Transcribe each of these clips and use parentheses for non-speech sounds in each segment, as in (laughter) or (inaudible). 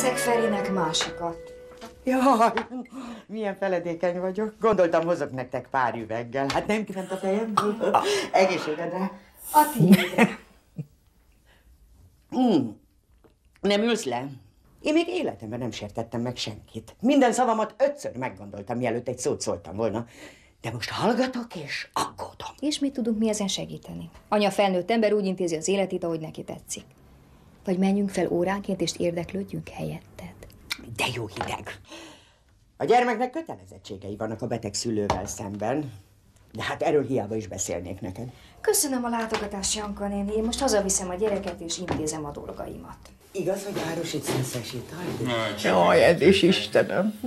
Veszek Ferinek másikat. Jaj, milyen feledékeny vagyok. Gondoltam, hozok nektek pár üveggel. Hát nem kiment a fejem? Egészségedre. A tiédre. (laughs) mm. Nem ülsz le? Én még életemben nem sértettem meg senkit. Minden szavamat ötször meggondoltam, mielőtt egy szót szóltam volna. De most hallgatok és aggódom. És mit tudunk mi ezen segíteni? Anya felnőtt ember úgy intézi az életét, ahogy neki tetszik. Vagy menjünk fel óránként és érdeklődjünk helyetted? De jó hideg! A gyermeknek kötelezettségei vannak a beteg szülővel szemben. De hát erről hiába is beszélnék neked. Köszönöm a látogatást, Janka néni. Én most hazaviszem a gyereket és intézem a dolgaimat. Igaz, hogy árusít szenszes hát Jaj, ez is Istenem.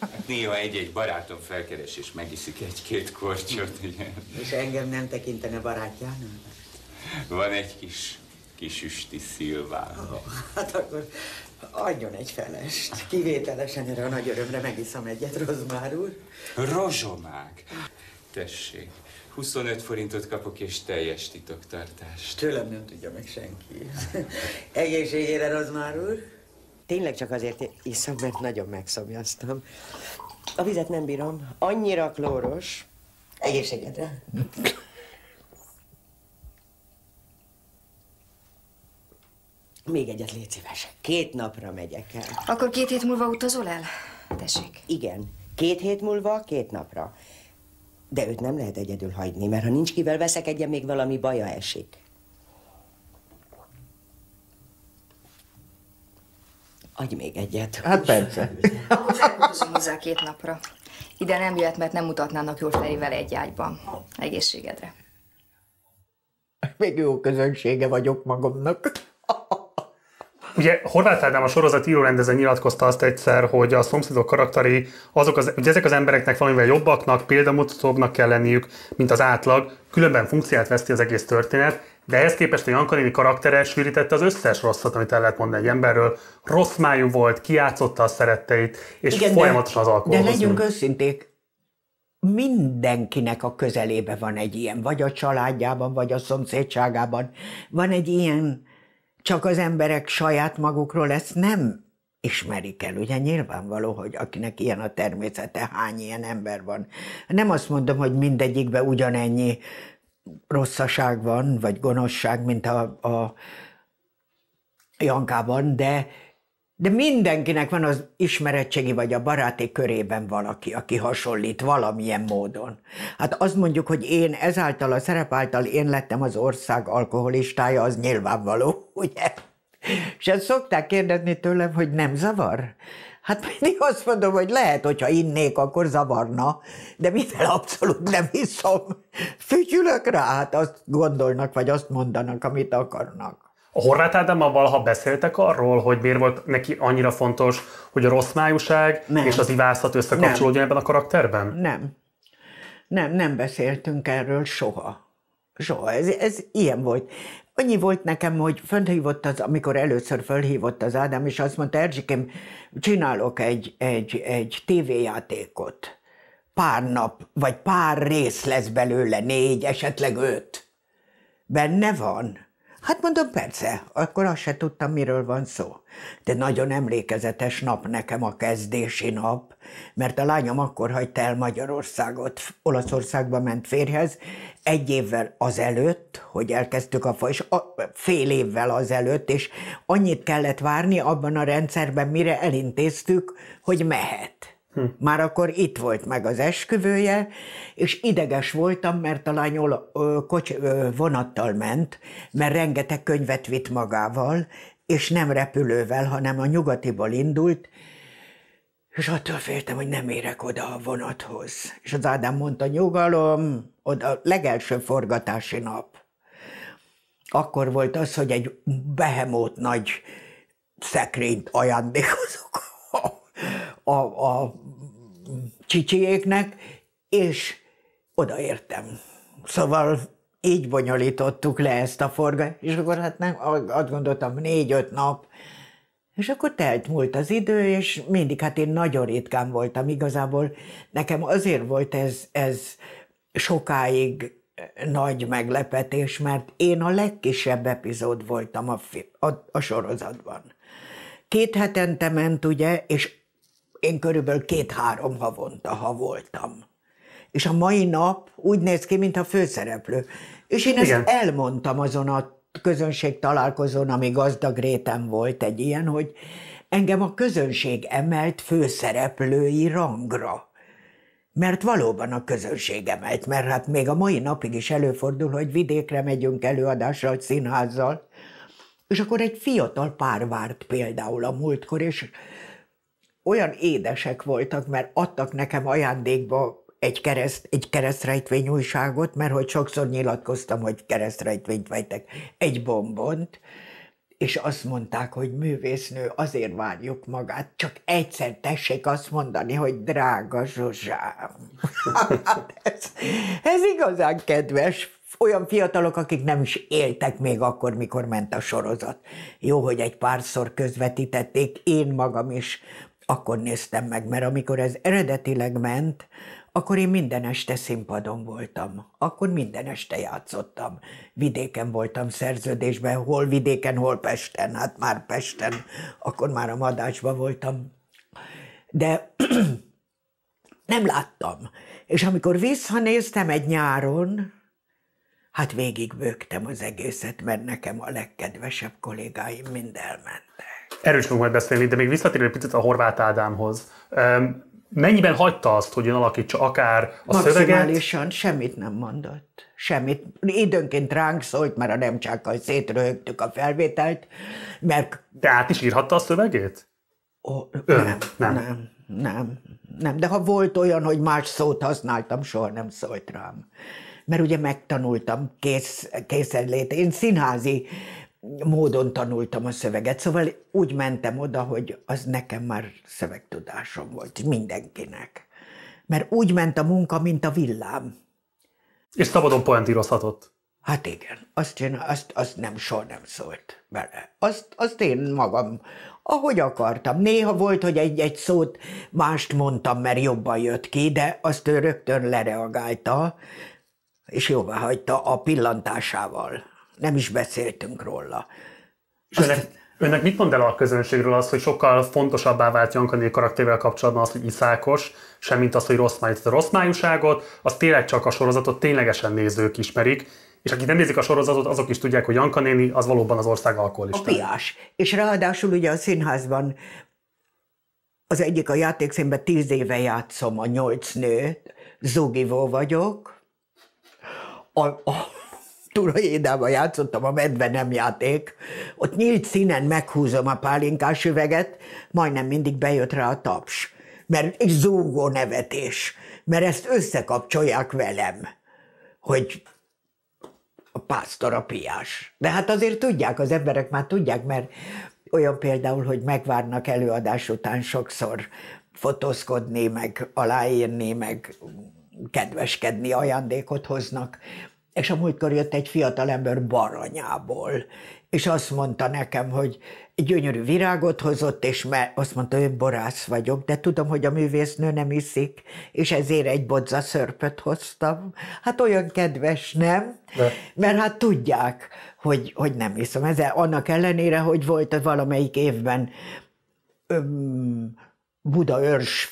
Hát néha egy-egy barátom felkeres és megiszik egy-két korcsot, ugye? És engem nem tekintene barátjának? Van egy kis kisüsti Szilván. Oh, hát akkor adjon egy felest. Kivételesen erre a nagy örömre megiszom egyet, Rozmár úr. Rozsomák! Tessék, 25 forintot kapok és teljes titoktartást. Tőlem nem tudja meg senki. (laughs) Egészségére, Rozmár úr. Tényleg csak azért iszom, mert nagyon megszomjaztam. A vizet nem bírom. Annyira klóros. Egészségedre. Még egyet légy szíves. Két napra megyek el. Akkor két hét múlva utazol el? Tessék. Igen. Két hét múlva, két napra. De őt nem lehet egyedül hagyni, mert ha nincs kivel veszekedjen, még valami baja esik. Adj még egyet. Hát persze. Akkor elutazom hozzá két napra. Ide nem jöhet, mert nem mutatnának jól felével egy ágyban. Egészségedre. Még jó közönsége vagyok magamnak. Ugye Horváth Ádám a sorozat írórendező nyilatkozta azt egyszer, hogy a szomszédok karakteri, azok az, ugye ezek az embereknek valamivel jobbaknak, példamutatóbbnak kell lenniük, mint az átlag, különben funkciát veszti az egész történet, de ehhez képest a Jankanini karaktere sűrítette az összes rosszat, amit el lehet mondani egy emberről. Rossz májú volt, kiátszotta a szeretteit, és Igen, folyamatosan de, az alkohol. De legyünk őszinték, mindenkinek a közelébe van egy ilyen, vagy a családjában, vagy a szomszédságában. Van egy ilyen csak az emberek saját magukról ezt nem ismerik el. Ugye nyilvánvaló, hogy akinek ilyen a természete, hány ilyen ember van. Nem azt mondom, hogy mindegyikben ugyanennyi rosszaság van, vagy gonoszság, mint a, a Jankában, de de mindenkinek van az ismeretségi vagy a baráti körében valaki, aki hasonlít valamilyen módon. Hát azt mondjuk, hogy én ezáltal a szerep által én lettem az ország alkoholistája, az nyilvánvaló, (laughs) ugye? És ezt szokták kérdezni tőlem, hogy nem zavar? Hát mindig azt mondom, hogy lehet, hogyha innék, akkor zavarna, de mivel abszolút nem hiszem, fütyülök rá, hát azt gondolnak, vagy azt mondanak, amit akarnak. A Horváth Ádámmal valaha beszéltek arról, hogy miért volt neki annyira fontos, hogy a rossz májuság nem. és az ivászat összekapcsolódjon ebben a karakterben? Nem. Nem, nem beszéltünk erről soha. Soha. Ez, ez ilyen volt. Annyi volt nekem, hogy fönthívott az, amikor először fölhívott az Ádám, és azt mondta, Erzsikém, csinálok egy, egy, egy tévéjátékot. Pár nap, vagy pár rész lesz belőle, négy, esetleg öt. Benne van Hát mondom, persze, akkor azt se tudtam, miről van szó. De nagyon emlékezetes nap nekem a kezdési nap, mert a lányom akkor hagyta el Magyarországot, Olaszországba ment Férhez, egy évvel azelőtt, hogy elkezdtük a faj, és a, fél évvel azelőtt, és annyit kellett várni abban a rendszerben, mire elintéztük, hogy mehet. Hm. Már akkor itt volt meg az esküvője, és ideges voltam, mert a lány vonattal ment, mert rengeteg könyvet vitt magával, és nem repülővel, hanem a nyugatiból indult, és attól féltem, hogy nem érek oda a vonathoz. És az Ádám mondta, nyugalom, oda legelső forgatási nap. Akkor volt az, hogy egy behemót nagy szekrényt ajándékozok (laughs) a, a csicsiéknek, és odaértem. Szóval így bonyolítottuk le ezt a forgat, és akkor hát nem, azt gondoltam, négy-öt nap, és akkor telt múlt az idő, és mindig, hát én nagyon ritkán voltam igazából. Nekem azért volt ez, ez sokáig nagy meglepetés, mert én a legkisebb epizód voltam a, a, a sorozatban. Két hetente ment, ugye, és én körülbelül két-három havonta, ha voltam. És a mai nap úgy néz ki, mint a főszereplő. És én Igen. ezt elmondtam azon a közönség találkozón, ami gazdag rétem volt egy ilyen, hogy engem a közönség emelt főszereplői rangra. Mert valóban a közönség emelt, mert hát még a mai napig is előfordul, hogy vidékre megyünk előadással, színházzal, és akkor egy fiatal pár várt például a múltkor, és olyan édesek voltak, mert adtak nekem ajándékba egy, kereszt, egy keresztrejtvény újságot, mert hogy sokszor nyilatkoztam, hogy keresztrejtvényt vejtek, egy bombont, és azt mondták, hogy művésznő, azért várjuk magát, csak egyszer tessék azt mondani, hogy drága Zsuzsám. Hát ez, ez igazán kedves olyan fiatalok, akik nem is éltek még akkor, mikor ment a sorozat. Jó, hogy egy párszor közvetítették, én magam is akkor néztem meg, mert amikor ez eredetileg ment, akkor én minden este színpadon voltam. Akkor minden este játszottam. Vidéken voltam szerződésben, hol vidéken, hol Pesten, hát már Pesten, akkor már a madácsban voltam. De (clears throat) nem láttam. És amikor visszanéztem egy nyáron, hát végigbőgtem az egészet, mert nekem a legkedvesebb kollégáim mind elmentek. Erről is fogunk majd beszélni, de még egy picit a Horváth Ádámhoz. Mennyiben hagyta azt, hogy ön alakítsa akár a Maximálisan szöveget? semmit nem mondott. Semmit. Időnként ránk szólt, mert a nem nemcsákkal szétröhögtük a felvételt, mert... De át is írhatta a szövegét? Ó, ön? Nem, nem. nem. Nem, nem. De ha volt olyan, hogy más szót használtam, soha nem szólt rám. Mert ugye megtanultam kész, készenlét. Én színházi módon tanultam a szöveget, szóval úgy mentem oda, hogy az nekem már szövegtudásom volt, mindenkinek. Mert úgy ment a munka, mint a villám. És szabadon poentírozhatott. Hát igen, azt, én, azt, azt nem, soha nem szólt bele. Azt, azt én magam, ahogy akartam. Néha volt, hogy egy-egy szót mást mondtam, mert jobban jött ki, de azt ő rögtön lereagálta, és jóvá hagyta a pillantásával nem is beszéltünk róla. És Azt... önnek, önnek mit mond el a közönségről az, hogy sokkal fontosabbá vált Jankané karakterével kapcsolatban az, hogy iszákos, semmint az, hogy rossz májú. Tehát a rossz májúságot, az tényleg csak a sorozatot ténylegesen nézők ismerik, és akik nem nézik a sorozatot, azok is tudják, hogy Janka néni az valóban az ország alkoholista. A piás. És ráadásul ugye a színházban az egyik a játékszínben tíz éve játszom a nyolc nőt, Zugivó vagyok. A, a, Tura játszottam, a medve nem játék. Ott nyílt színen meghúzom a pálinkás üveget, majdnem mindig bejött rá a taps. Mert egy zúgó nevetés. Mert ezt összekapcsolják velem, hogy a pásztor a piás. De hát azért tudják, az emberek már tudják, mert olyan például, hogy megvárnak előadás után sokszor fotózkodni, meg aláírni, meg kedveskedni, ajándékot hoznak és a múltkor jött egy fiatalember baranyából, és azt mondta nekem, hogy egy gyönyörű virágot hozott, és me- azt mondta, hogy borász vagyok, de tudom, hogy a művésznő nem iszik, és ezért egy bodza szörpöt hoztam. Hát olyan kedves, nem? De. Mert hát tudják, hogy, hogy nem iszom. Ez annak ellenére, hogy volt valamelyik évben öm, Buda őrs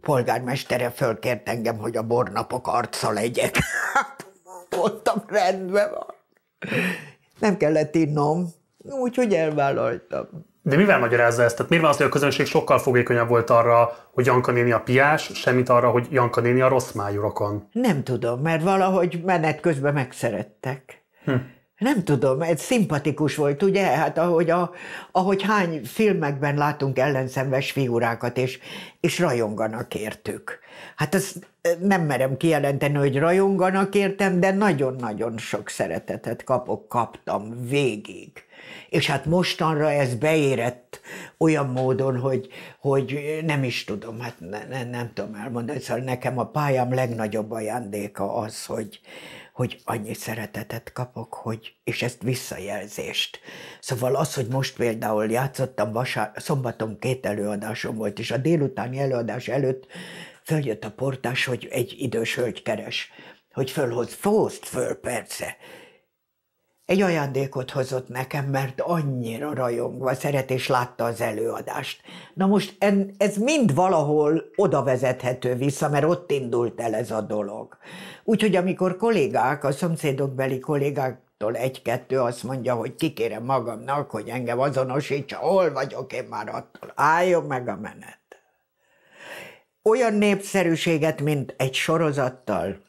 polgármestere fölkért engem, hogy a bornapok arca legyek. (laughs) voltam, rendben van. Nem kellett innom, úgyhogy elvállaltam. De mivel magyarázza ezt? Tehát miért van az, hogy a közönség sokkal fogékonyabb volt arra, hogy Janka néni a piás, semmit arra, hogy Janka néni a rossz májurokon? Nem tudom, mert valahogy menet közben megszerettek. Hm. Nem tudom, ez szimpatikus volt, ugye? Hát ahogy, a, ahogy hány filmekben látunk ellenszenves figurákat, és, és rajonganak értük. Hát azt nem merem kijelenteni, hogy rajonganak értem, de nagyon-nagyon sok szeretetet kapok, kaptam végig. És hát mostanra ez beérett olyan módon, hogy, hogy nem is tudom, hát ne, ne, nem tudom elmondani, szóval nekem a pályám legnagyobb ajándéka az, hogy, hogy annyi szeretetet kapok, hogy, és ezt visszajelzést. Szóval az, hogy most például játszottam vasár, szombaton két előadásom volt, és a délutáni előadás előtt följött a portás, hogy egy idős hölgy keres, hogy fölhoz, fózt föl, persze. Egy ajándékot hozott nekem, mert annyira rajongva szeret és látta az előadást. Na most en, ez mind valahol oda vezethető vissza, mert ott indult el ez a dolog. Úgyhogy amikor kollégák, a szomszédokbeli kollégák egy-kettő azt mondja, hogy kikérem magamnak, hogy engem azonosítsa, hol vagyok én már attól. Álljon meg a menet. Olyan népszerűséget, mint egy sorozattal,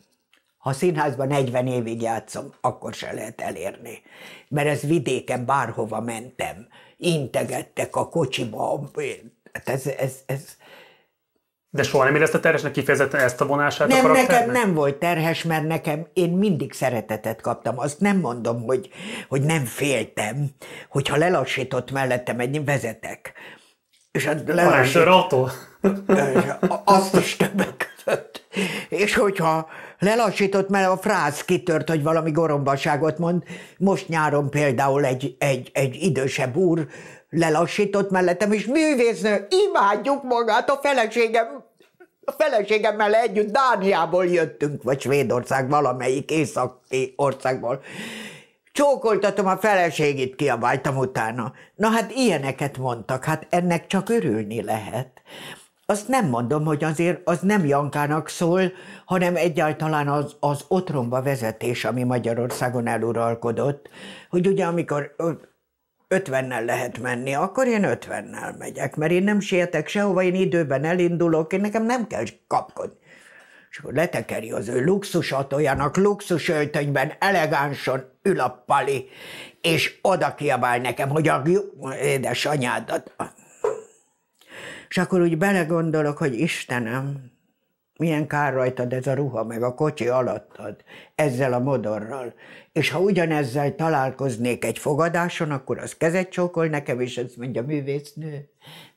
ha színházban 40 évig játszom, akkor se lehet elérni. Mert ez vidéken bárhova mentem, integettek a kocsiba, hát ez, ez, ez, de soha nem érezte terhesnek kifejezetten ezt a vonását nem, a nekem nem volt terhes, mert nekem én mindig szeretetet kaptam. Azt nem mondom, hogy, hogy nem féltem, hogyha lelassított mellettem egy vezetek és hát lelassít... (laughs) Azt is többek között. És hogyha lelassított, mert a fráz kitört, hogy valami gorombaságot mond, most nyáron például egy, egy, egy idősebb úr lelassított mellettem, és művésznő, imádjuk magát, a feleségem a feleségemmel együtt Dániából jöttünk, vagy Svédország, valamelyik északi országból. Csókoltatom a feleségét, kiabáltam utána. Na hát ilyeneket mondtak, hát ennek csak örülni lehet. Azt nem mondom, hogy azért az nem Jankának szól, hanem egyáltalán az, az otromba vezetés, ami Magyarországon eluralkodott, hogy ugye amikor 50-nel lehet menni, akkor én 50-nel megyek, mert én nem sietek sehova, én időben elindulok, én nekem nem kell kapkodni és akkor letekeri az ő luxus olyanak luxus öltönyben elegánsan ül a pali, és oda kiabál nekem, hogy a édes anyádat. És akkor úgy belegondolok, hogy Istenem, milyen kár rajtad ez a ruha, meg a kocsi alattad, ezzel a modorral. És ha ugyanezzel találkoznék egy fogadáson, akkor az kezet csókol nekem, és azt mondja művésznő,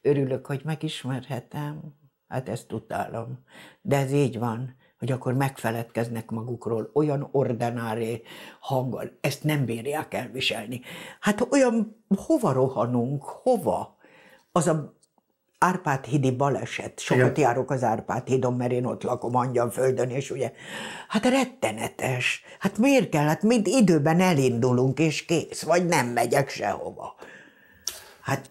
örülök, hogy megismerhetem. Hát ezt utálom. De ez így van, hogy akkor megfeledkeznek magukról olyan ordinári hanggal. Ezt nem bírják elviselni. Hát olyan hova rohanunk, hova? Az a Árpád hídi baleset. Sokat Igen. járok az Árpád hídon, mert én ott lakom földön és ugye, hát rettenetes. Hát miért kell? Hát mind időben elindulunk, és kész, vagy nem megyek sehova. Hát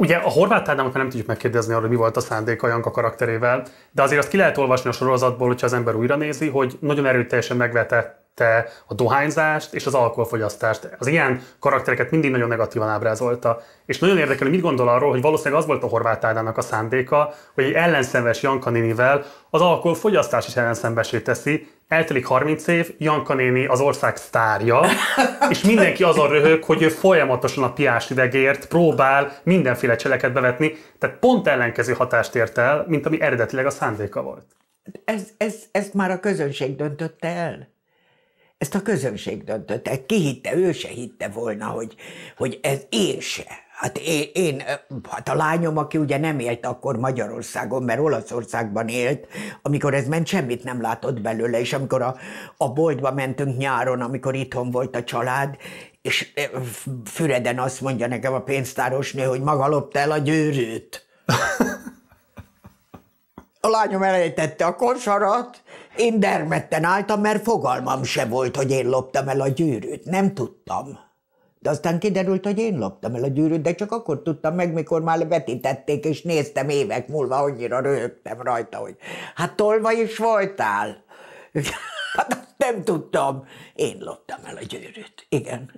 Ugye a horvát Ádámot nem tudjuk megkérdezni arról, hogy mi volt a szándék a Janka karakterével, de azért azt ki lehet olvasni a sorozatból, hogyha az ember újra nézi, hogy nagyon erőteljesen megvetett megtette a dohányzást és az alkoholfogyasztást. Az ilyen karaktereket mindig nagyon negatívan ábrázolta. És nagyon érdekel, hogy mit gondol arról, hogy valószínűleg az volt a Horváth Ádának a szándéka, hogy egy ellenszenves Janka nénivel az alkoholfogyasztás is ellenszenvesé teszi, eltelik 30 év, Janka néni az ország sztárja, és mindenki azon röhög, hogy ő folyamatosan a piás üvegért próbál mindenféle cseleket bevetni, tehát pont ellenkező hatást ért el, mint ami eredetileg a szándéka volt. Ez, ez, ezt már a közönség döntötte el? Ezt a közönség döntötte. Ki hitte, ő se hitte volna, hogy, hogy ez én se. Hát én, én, hát a lányom, aki ugye nem élt akkor Magyarországon, mert Olaszországban élt, amikor ez ment, semmit nem látott belőle, és amikor a, a boltba mentünk nyáron, amikor itthon volt a család, és eh, Füreden azt mondja nekem a pénztárosnő, hogy maga lopta el a győrűt. (laughs) A lányom elejtette a kosarat, én dermedten álltam, mert fogalmam se volt, hogy én loptam el a gyűrűt. Nem tudtam. De aztán kiderült, hogy én loptam el a gyűrűt, de csak akkor tudtam meg, mikor már vetítették, és néztem évek múlva, annyira röhögtem rajta, hogy hát tolva is voltál. (laughs) Hát nem tudtam. Én loptam el a gyűrűt. Igen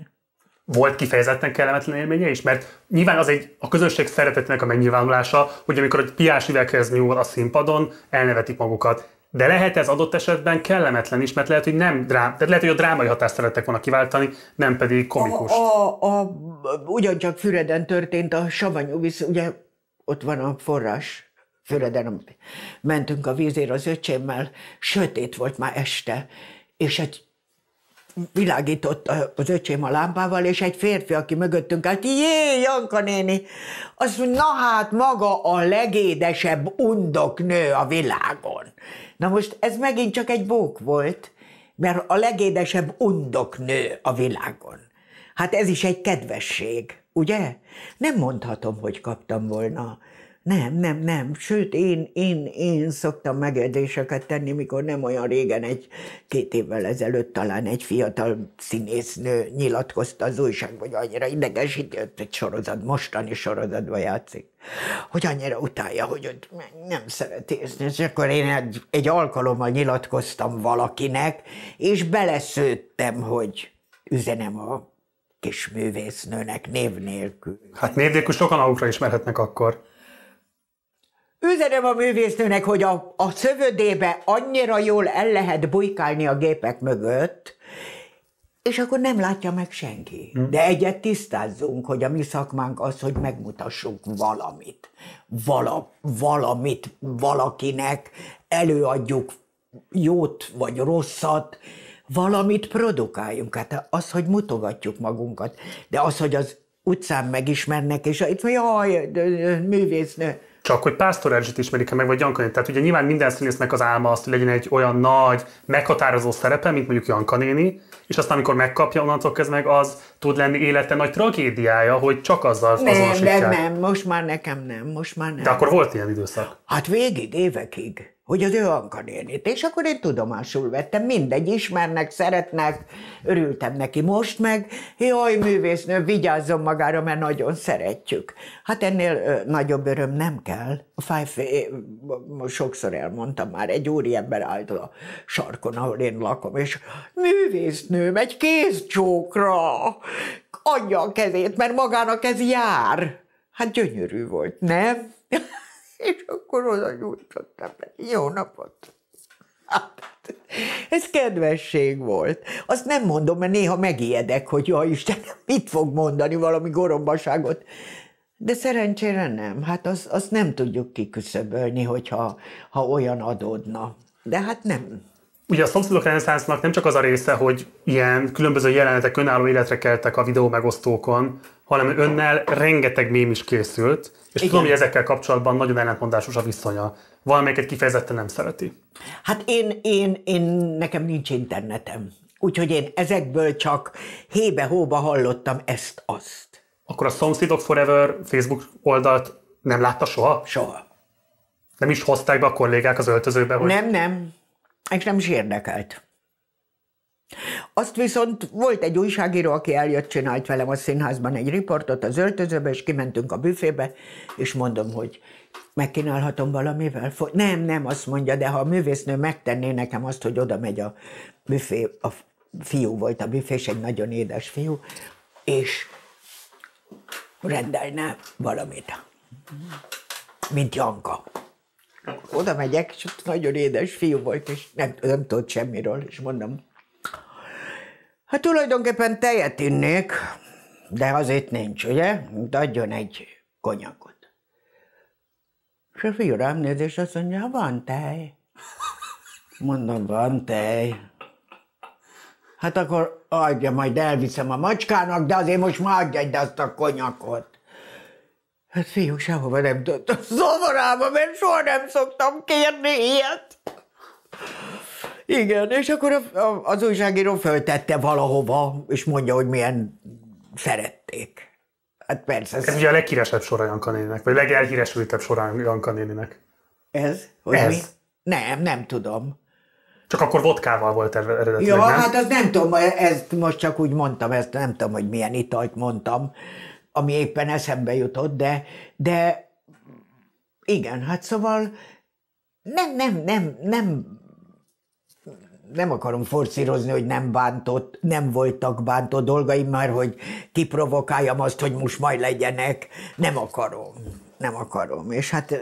volt kifejezetten kellemetlen élménye is? Mert nyilván az egy a közönség szeretetének a megnyilvánulása, hogy amikor egy piás üveghez nyúl a színpadon, elnevetik magukat. De lehet ez adott esetben kellemetlen is, mert lehet, hogy nem drám, de lehet, hogy a drámai hatást szerettek volna kiváltani, nem pedig komikus. A, a, a, ugyancsak Füreden történt a savanyú víz, ugye ott van a forrás, Füreden mentünk a vízér az öcsémmel, sötét volt már este, és egy világított az öcsém a lámpával, és egy férfi, aki mögöttünk állt, jé, Janka néni, azt mondja, na hát maga a legédesebb undok nő a világon. Na most ez megint csak egy bók volt, mert a legédesebb undok nő a világon. Hát ez is egy kedvesség, ugye? Nem mondhatom, hogy kaptam volna nem, nem, nem. Sőt, én, én, én szoktam megjegyzéseket tenni, mikor nem olyan régen, egy két évvel ezelőtt talán egy fiatal színésznő nyilatkozta az újság, hogy annyira idegesített hogy egy sorozat, mostani sorozatba játszik hogy annyira utálja, hogy ott nem szereti észre. És akkor én egy, egy alkalommal nyilatkoztam valakinek, és beleszőttem, hogy üzenem a kis művésznőnek név nélkül. Hát név nélkül sokan alukra ismerhetnek akkor. Üzenem a művésznőnek, hogy a, a szövödébe annyira jól el lehet bujkálni a gépek mögött, és akkor nem látja meg senki. Hm. De egyet tisztázzunk, hogy a mi szakmánk az, hogy megmutassunk valamit. Vala, valamit valakinek, előadjuk jót vagy rosszat, valamit produkáljunk. Hát az, hogy mutogatjuk magunkat, de az, hogy az utcán megismernek, és itt jaj, művésznő, csak hogy Pásztor Erzsit ismerik-e meg, vagy Janka Tehát ugye nyilván minden színésznek az álma az, hogy legyen egy olyan nagy, meghatározó szerepe, mint mondjuk Janka néni, és aztán amikor megkapja onnantól kezdve meg, az tud lenni élete nagy tragédiája, hogy csak azzal nem, azonosítják. Nem, nem, most már nekem nem, most már nem. De akkor volt ilyen időszak. Hát végig, évekig hogy az ő Anka nénit, és akkor én tudomásul vettem, mindegy, ismernek, szeretnek, örültem neki most meg, jaj, művésznő, vigyázzon magára, mert nagyon szeretjük. Hát ennél ö, nagyobb öröm nem kell. A Five, sokszor elmondtam már, egy úriember állt a sarkon, ahol én lakom, és művésznő, egy kézcsókra, adja a kezét, mert magának ez jár. Hát gyönyörű volt, nem? és akkor oda nyújtottam neki. Jó napot! Hát, ez kedvesség volt. Azt nem mondom, mert néha megijedek, hogy ja Isten, mit fog mondani valami gorombaságot. De szerencsére nem. Hát azt az nem tudjuk kiküszöbölni, hogyha ha olyan adódna. De hát nem, Ugye a szomszédok reneszánsznak nem csak az a része, hogy ilyen különböző jelenetek önálló életre keltek a videó megosztókon, hanem önnel rengeteg mém is készült, és Igen. tudom, hogy ezekkel kapcsolatban nagyon ellentmondásos a viszonya. Valamelyiket kifejezetten nem szereti. Hát én, én, én, nekem nincs internetem. Úgyhogy én ezekből csak hébe-hóba hallottam ezt-azt. Akkor a Szomszédok Forever Facebook oldalt nem látta soha? Soha. Nem is hozták be a kollégák az öltözőbe? Hogy... Nem, nem és nem is érdekelt. Azt viszont volt egy újságíró, aki eljött, csinált velem a színházban egy riportot az öltözőbe, és kimentünk a büfébe, és mondom, hogy megkínálhatom valamivel. Nem, nem, azt mondja, de ha a művésznő megtenné nekem azt, hogy oda megy a büfé, a fiú volt a és egy nagyon édes fiú, és rendelne valamit. Mint Janka. Oda megyek, és ott nagyon édes fiú volt, és nem, nem tudott semmiről, és mondom, hát tulajdonképpen tejet innék, de az itt nincs, ugye? De adjon egy konyakot. És a fiú rám néz, és azt mondja, van tej. Mondom, van tej. Hát akkor adja, majd elviszem a macskának, de azért most már adja egy azt a konyakot. Hát fiú, sehova nem a szavarába, mert soha nem szoktam kérni ilyet. Igen, és akkor a, a, az újságíró föltette valahova, és mondja, hogy milyen szerették. Hát persze. Ez, ez ugye a leghíresebb sora Janka néninek, vagy a legelhíresültebb sora Janka néninek. Ez? Hogy ez? Mi? Nem, nem tudom. Csak akkor vodkával volt eredetileg, Ja, nem? hát az nem tudom, ezt most csak úgy mondtam, ezt nem tudom, hogy milyen italt mondtam ami éppen eszembe jutott, de, de igen, hát szóval nem, nem, nem, nem, nem akarom forszírozni, hogy nem bántott, nem voltak bántó dolgaim, már hogy kiprovokáljam azt, hogy most majd legyenek, nem akarom, nem akarom, és hát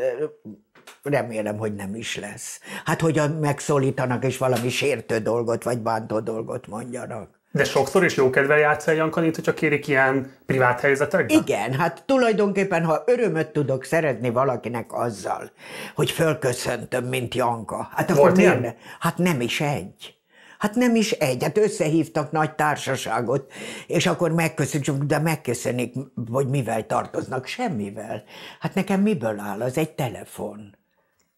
remélem, hogy nem is lesz. Hát, hogy megszólítanak, és valami sértő dolgot, vagy bántó dolgot mondjanak. De sokszor is jókedvel játsz el Jankanit, hogyha kérik ilyen privát helyzetekben? Igen, hát tulajdonképpen, ha örömöt tudok szeretni valakinek azzal, hogy fölköszöntöm, mint Janka, hát Volt akkor miért ilyen? Hát nem is egy. Hát nem is egy, hát összehívtak nagy társaságot, és akkor megköszönjük, de megköszönik, hogy mivel tartoznak, semmivel. Hát nekem miből áll, az egy telefon.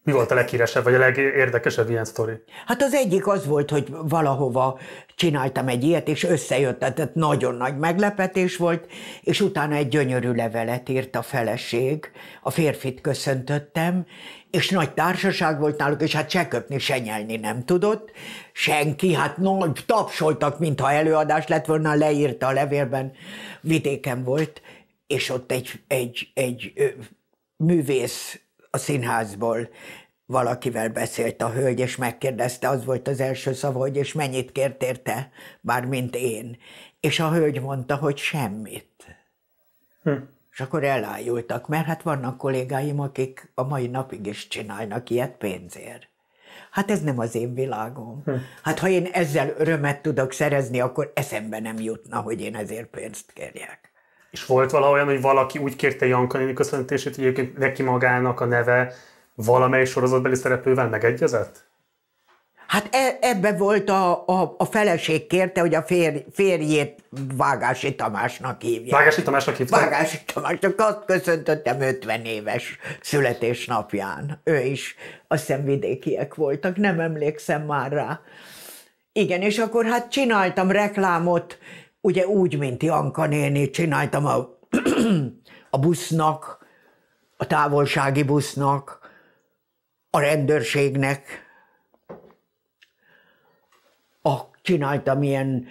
Mi volt a leghíresebb, vagy a legérdekesebb ilyen sztori? Hát az egyik az volt, hogy valahova csináltam egy ilyet, és összejött, tehát nagyon nagy meglepetés volt, és utána egy gyönyörű levelet írt a feleség, a férfit köszöntöttem, és nagy társaság volt náluk, és hát se köpni, se nyelni nem tudott. Senki, hát nagy tapsoltak, mintha előadás lett volna, leírta a levélben, vidéken volt, és ott egy, egy, egy művész a színházból valakivel beszélt a hölgy, és megkérdezte, az volt az első szava, hogy és mennyit kért érte, mint én. És a hölgy mondta, hogy semmit. Hm. És akkor elájultak, mert hát vannak kollégáim, akik a mai napig is csinálnak ilyet pénzért. Hát ez nem az én világom. Hm. Hát ha én ezzel örömet tudok szerezni, akkor eszembe nem jutna, hogy én ezért pénzt kérjek. És volt valahol olyan, hogy valaki úgy kérte Janka néni köszöntését, hogy egyébként neki magának a neve valamely sorozatbeli szereplővel megegyezett? Hát e, ebbe volt a, a, a feleség kérte, hogy a férj, férjét Vágási Tamásnak hívják. Vágási Tamásnak hívták? Vágási Tamásnak, azt köszöntöttem 50 éves születésnapján. Ő is, azt hiszem vidékiek voltak, nem emlékszem már rá. Igen, és akkor hát csináltam reklámot, ugye úgy, mint Janka néni, csináltam a, a busznak, a távolsági busznak, a rendőrségnek, a, csináltam ilyen,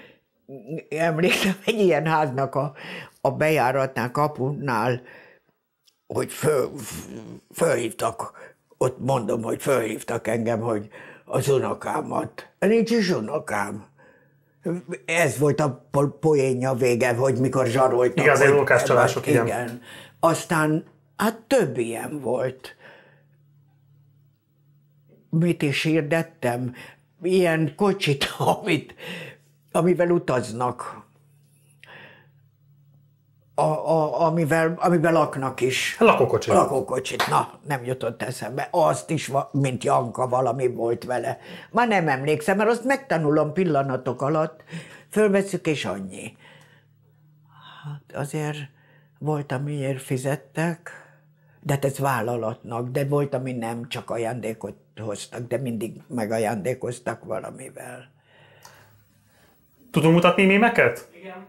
emlékszem, egy ilyen háznak a, a bejáratnál, kapunál, hogy föl, fölhívtak, ott mondom, hogy fölhívtak engem, hogy az unokámat. Nincs is unokám. Ez volt a poénja vége, hogy mikor zsaroltak. Igaz, egy csalások, igen. igen. Aztán hát több ilyen volt. Mit is hirdettem? Ilyen kocsit, (laughs) amit, amivel utaznak a, a, amivel, amiben laknak is. Lakókocsit. Lakókocsit, na, nem jutott eszembe. Azt is, mint Janka, valami volt vele. Már nem emlékszem, mert azt megtanulom pillanatok alatt, fölveszük és annyi. Hát azért volt, amiért fizettek, de hát ez vállalatnak, de volt, ami nem csak ajándékot hoztak, de mindig megajándékoztak valamivel. Tudunk mutatni mémeket? Igen.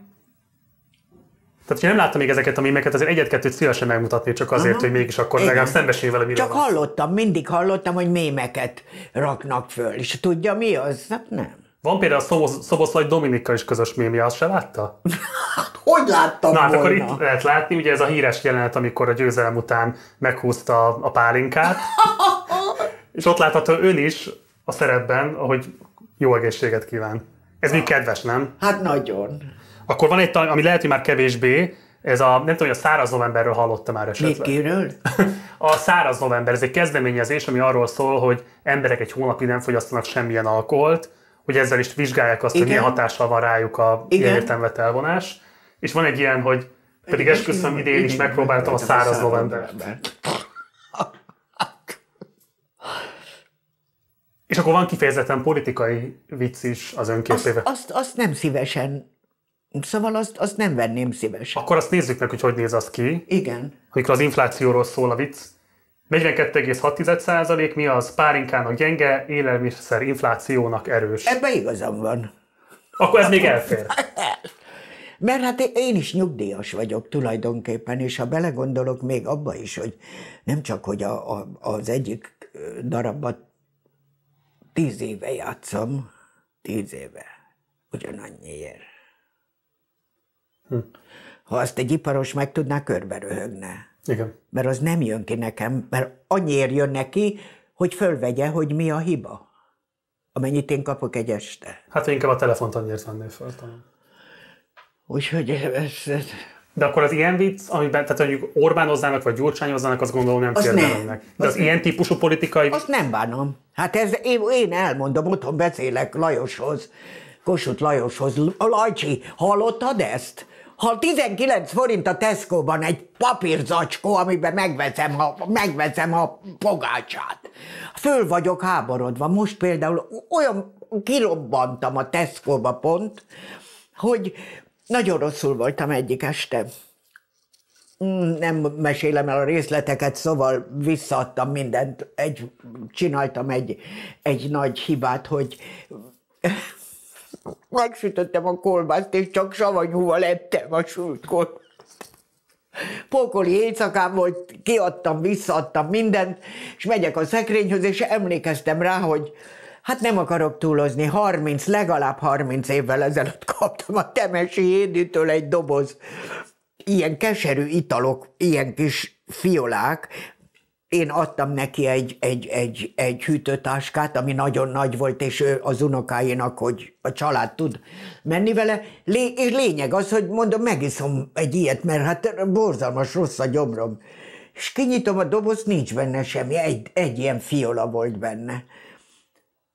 Tehát, hogy nem láttam még ezeket a mémeket, azért egyet-kettőt szívesen megmutatni, csak azért, Aha. hogy mégis akkor Igen. legalább szembesülj vele, miről Csak van. hallottam, mindig hallottam, hogy mémeket raknak föl, és tudja mi az? Hát nem. Van például a Szoboszlai Dominika is közös mémje, azt se látta? Hát, hogy láttam Na, hát volna? akkor itt lehet látni, ugye ez a híres jelenet, amikor a győzelem után meghúzta a, a pálinkát, (laughs) és ott látható ön is a szerepben, ahogy jó egészséget kíván. Ez még kedves, nem? Hát nagyon. Akkor van egy, ami lehet, hogy már kevésbé, ez a, nem tudom, hogy a száraz novemberről hallottam már esetleg. Mikiről? (laughs) A száraz november, ez egy kezdeményezés, ami arról szól, hogy emberek egy hónapig nem fogyasztanak semmilyen alkoholt, hogy ezzel is vizsgálják azt, Igen. hogy milyen hatással van rájuk a értelmet elvonás. És van egy ilyen, hogy pedig Igen, esküszöm, idén Igen, is megpróbáltam a száraz november. És akkor van kifejezetten politikai vicc is az önképével. Azt, azt, azt nem szívesen Szóval azt, azt nem venném szívesen. Akkor azt nézzük meg, hogy hogy néz az ki. Igen. Amikor az inflációról szól a vicc. 42,6% mi az Párinkának gyenge, élelmiszer inflációnak erős. Ebben igazam van. Akkor ez még elfér. (laughs) Mert hát én is nyugdíjas vagyok tulajdonképpen, és ha belegondolok még abba is, hogy nem csak, hogy a, a, az egyik darabot tíz éve játszom, tíz éve ugyanannyiért ha azt egy iparos meg tudná, körberöhögne. Igen. Mert az nem jön ki nekem, mert annyiért jön neki, hogy fölvegye, hogy mi a hiba, amennyit én kapok egy este. Hát inkább a telefont annyiért vennél föl Úgyhogy ez, De akkor az ilyen vicc, amiben, tehát mondjuk Orbánoznának vagy Gyurcsányoznának, azt gondolom nem kérdelemnek. De az, az ilyen típusú politikai... Azt nem bánom. Hát ez, én, én elmondom, otthon beszélek Lajoshoz, Kossuth Lajoshoz. Lajcsi, hallottad ezt? ha 19 forint a Tesco-ban egy papírzacskó, amiben megveszem a, megveszem a pogácsát, föl vagyok háborodva. Most például olyan kirobbantam a Tesco-ba pont, hogy nagyon rosszul voltam egyik este. Mm, nem mesélem el a részleteket, szóval visszaadtam mindent. Egy, csináltam egy, egy nagy hibát, hogy megsütöttem a kolbászt, és csak savanyúval lettem a sült Pokoli éjszakán volt, kiadtam, visszaadtam mindent, és megyek a szekrényhöz, és emlékeztem rá, hogy hát nem akarok túlozni, 30, legalább 30 évvel ezelőtt kaptam a Temesi éditől egy doboz ilyen keserű italok, ilyen kis fiolák, én adtam neki egy, egy, egy, egy hűtőtáskát, ami nagyon nagy volt, és ő az unokáinak, hogy a család tud menni vele. Lé- és lényeg az, hogy mondom, megiszom egy ilyet, mert hát borzalmas rossz a gyomrom. És kinyitom a dobozt, nincs benne semmi, egy, egy ilyen fiola volt benne.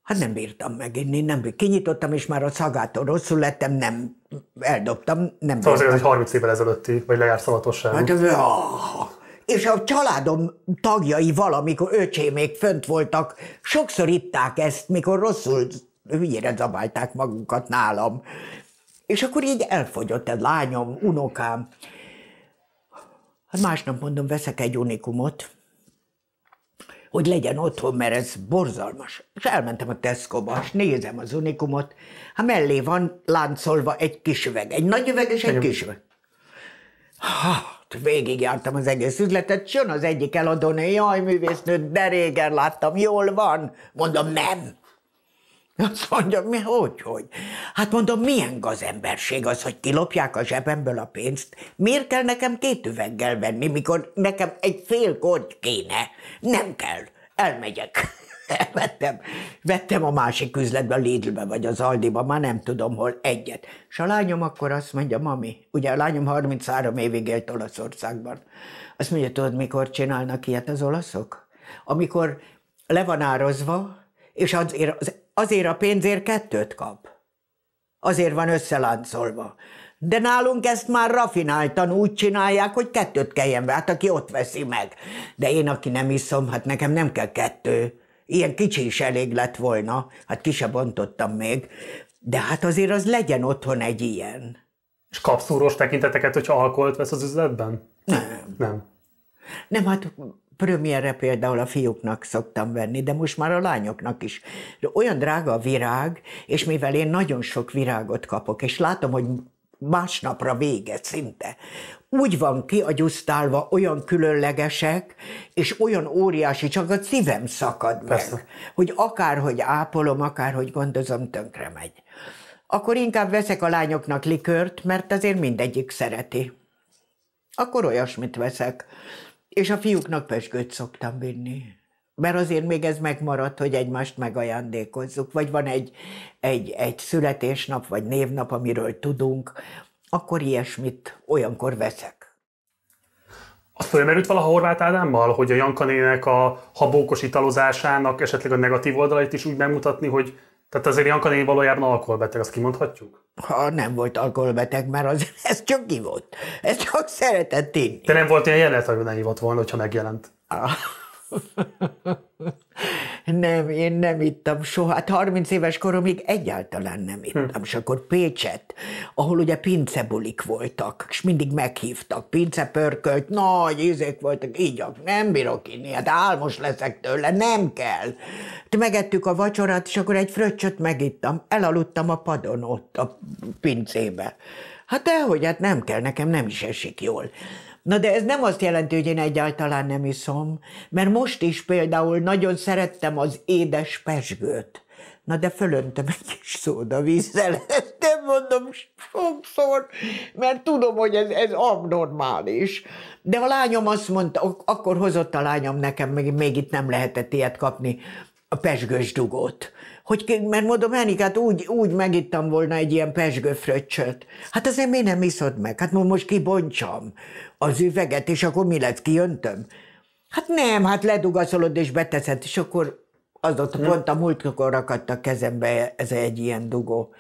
Hát nem bírtam meginni, nem bírtam. Kinyitottam, és már a szagától rosszul lettem, nem, eldobtam, nem Szóval ez egy 30 évvel ezelőtti, vagy lejárt szavatosság. Hát, ah, és a családom tagjai valamikor, öcsémék fönt voltak, sokszor itták ezt, mikor rosszul hülyére zabálták magukat nálam. És akkor így elfogyott egy lányom, unokám. Hát másnap mondom, veszek egy unikumot, hogy legyen otthon, mert ez borzalmas. És elmentem a Tesco-ba, és nézem az unikumot, hát mellé van láncolva egy kis üveg, egy nagy üveg és egy, egy kis üveg. Ha, végigjártam az egész üzletet, jön az egyik eladónő, jaj, művésznő, de régen láttam, jól van. Mondom, nem. Azt mondja, mi, hogy, hogy? Hát mondom, milyen gazemberség az, hogy kilopják a zsebemből a pénzt? Miért kell nekem két üveggel venni, mikor nekem egy fél kort kéne? Nem kell, elmegyek. (laughs) vettem, vettem a másik üzletbe, a Lidlbe vagy az Aldiba, már nem tudom hol, egyet. És a lányom akkor azt mondja, mami, ugye a lányom 33 évig élt Olaszországban. Azt mondja, tudod, mikor csinálnak ilyet az olaszok? Amikor le van árazva, és azért, azért a pénzért kettőt kap. Azért van összeláncolva. De nálunk ezt már rafináltan úgy csinálják, hogy kettőt kelljen, hát aki ott veszi meg. De én, aki nem iszom, hát nekem nem kell kettő. Ilyen kicsi is elég lett volna, hát ki se bontottam még, de hát azért az legyen otthon egy ilyen. És kapszúros tekinteteket, hogyha alkoholt vesz az üzletben? Nem. Nem. Nem, hát premierre például a fiúknak szoktam venni, de most már a lányoknak is. Olyan drága a virág, és mivel én nagyon sok virágot kapok, és látom, hogy másnapra vége szinte. Úgy van kiagyusztálva, olyan különlegesek, és olyan óriási, csak a szívem szakad meg, Persze. hogy akárhogy ápolom, akárhogy gondozom, tönkre megy. Akkor inkább veszek a lányoknak likört, mert azért mindegyik szereti. Akkor olyasmit veszek, és a fiúknak pesgőt szoktam vinni mert azért még ez megmaradt, hogy egymást megajándékozzuk, vagy van egy, egy, egy születésnap, vagy névnap, amiről tudunk, akkor ilyesmit olyankor veszek. Azt fölmerült valaha Horváth Ádámmal, hogy a Jankanének a habókos italozásának esetleg a negatív oldalait is úgy bemutatni, hogy tehát azért Jankané valójában alkoholbeteg, azt kimondhatjuk? Ha nem volt alkoholbeteg, mert az, (laughs) ez csak volt, Ez csak szeretett inni. De nem volt ilyen jelet, hogy ne hívott volna, hogyha megjelent. Ah. (laughs) (laughs) nem, én nem ittam soha. Hát 30 éves koromig egyáltalán nem ittam. Hm. És akkor Pécset, ahol ugye pincebulik voltak, és mindig meghívtak, pincepörkölt, nagy ízék voltak, így ah, nem bírok inni, hát álmos leszek tőle, nem kell. De megettük a vacsorát, és akkor egy fröccsöt megittam, elaludtam a padon ott, a pincébe. Hát dehogy, hát nem kell, nekem nem is esik jól. Na de ez nem azt jelenti, hogy én egyáltalán nem iszom, mert most is például nagyon szerettem az édes pesgőt. Na de fölöntöm egy kis szódavízzel, (laughs) ezt nem mondom sokszor, mert tudom, hogy ez, ez abnormális. De a lányom azt mondta, akkor hozott a lányom nekem, még, még itt nem lehetett ilyet kapni, a pesgős dugót hogy, mert mondom, hát úgy, úgy megittam volna egy ilyen pesgőfröccsöt. Hát azért miért nem iszod meg? Hát most kibontsam az üveget, és akkor mi lesz, kijöntöm? Hát nem, hát ledugaszolod és beteszed, és akkor az ott hm. pont a múltkor rakadt a kezembe ez egy ilyen dugó,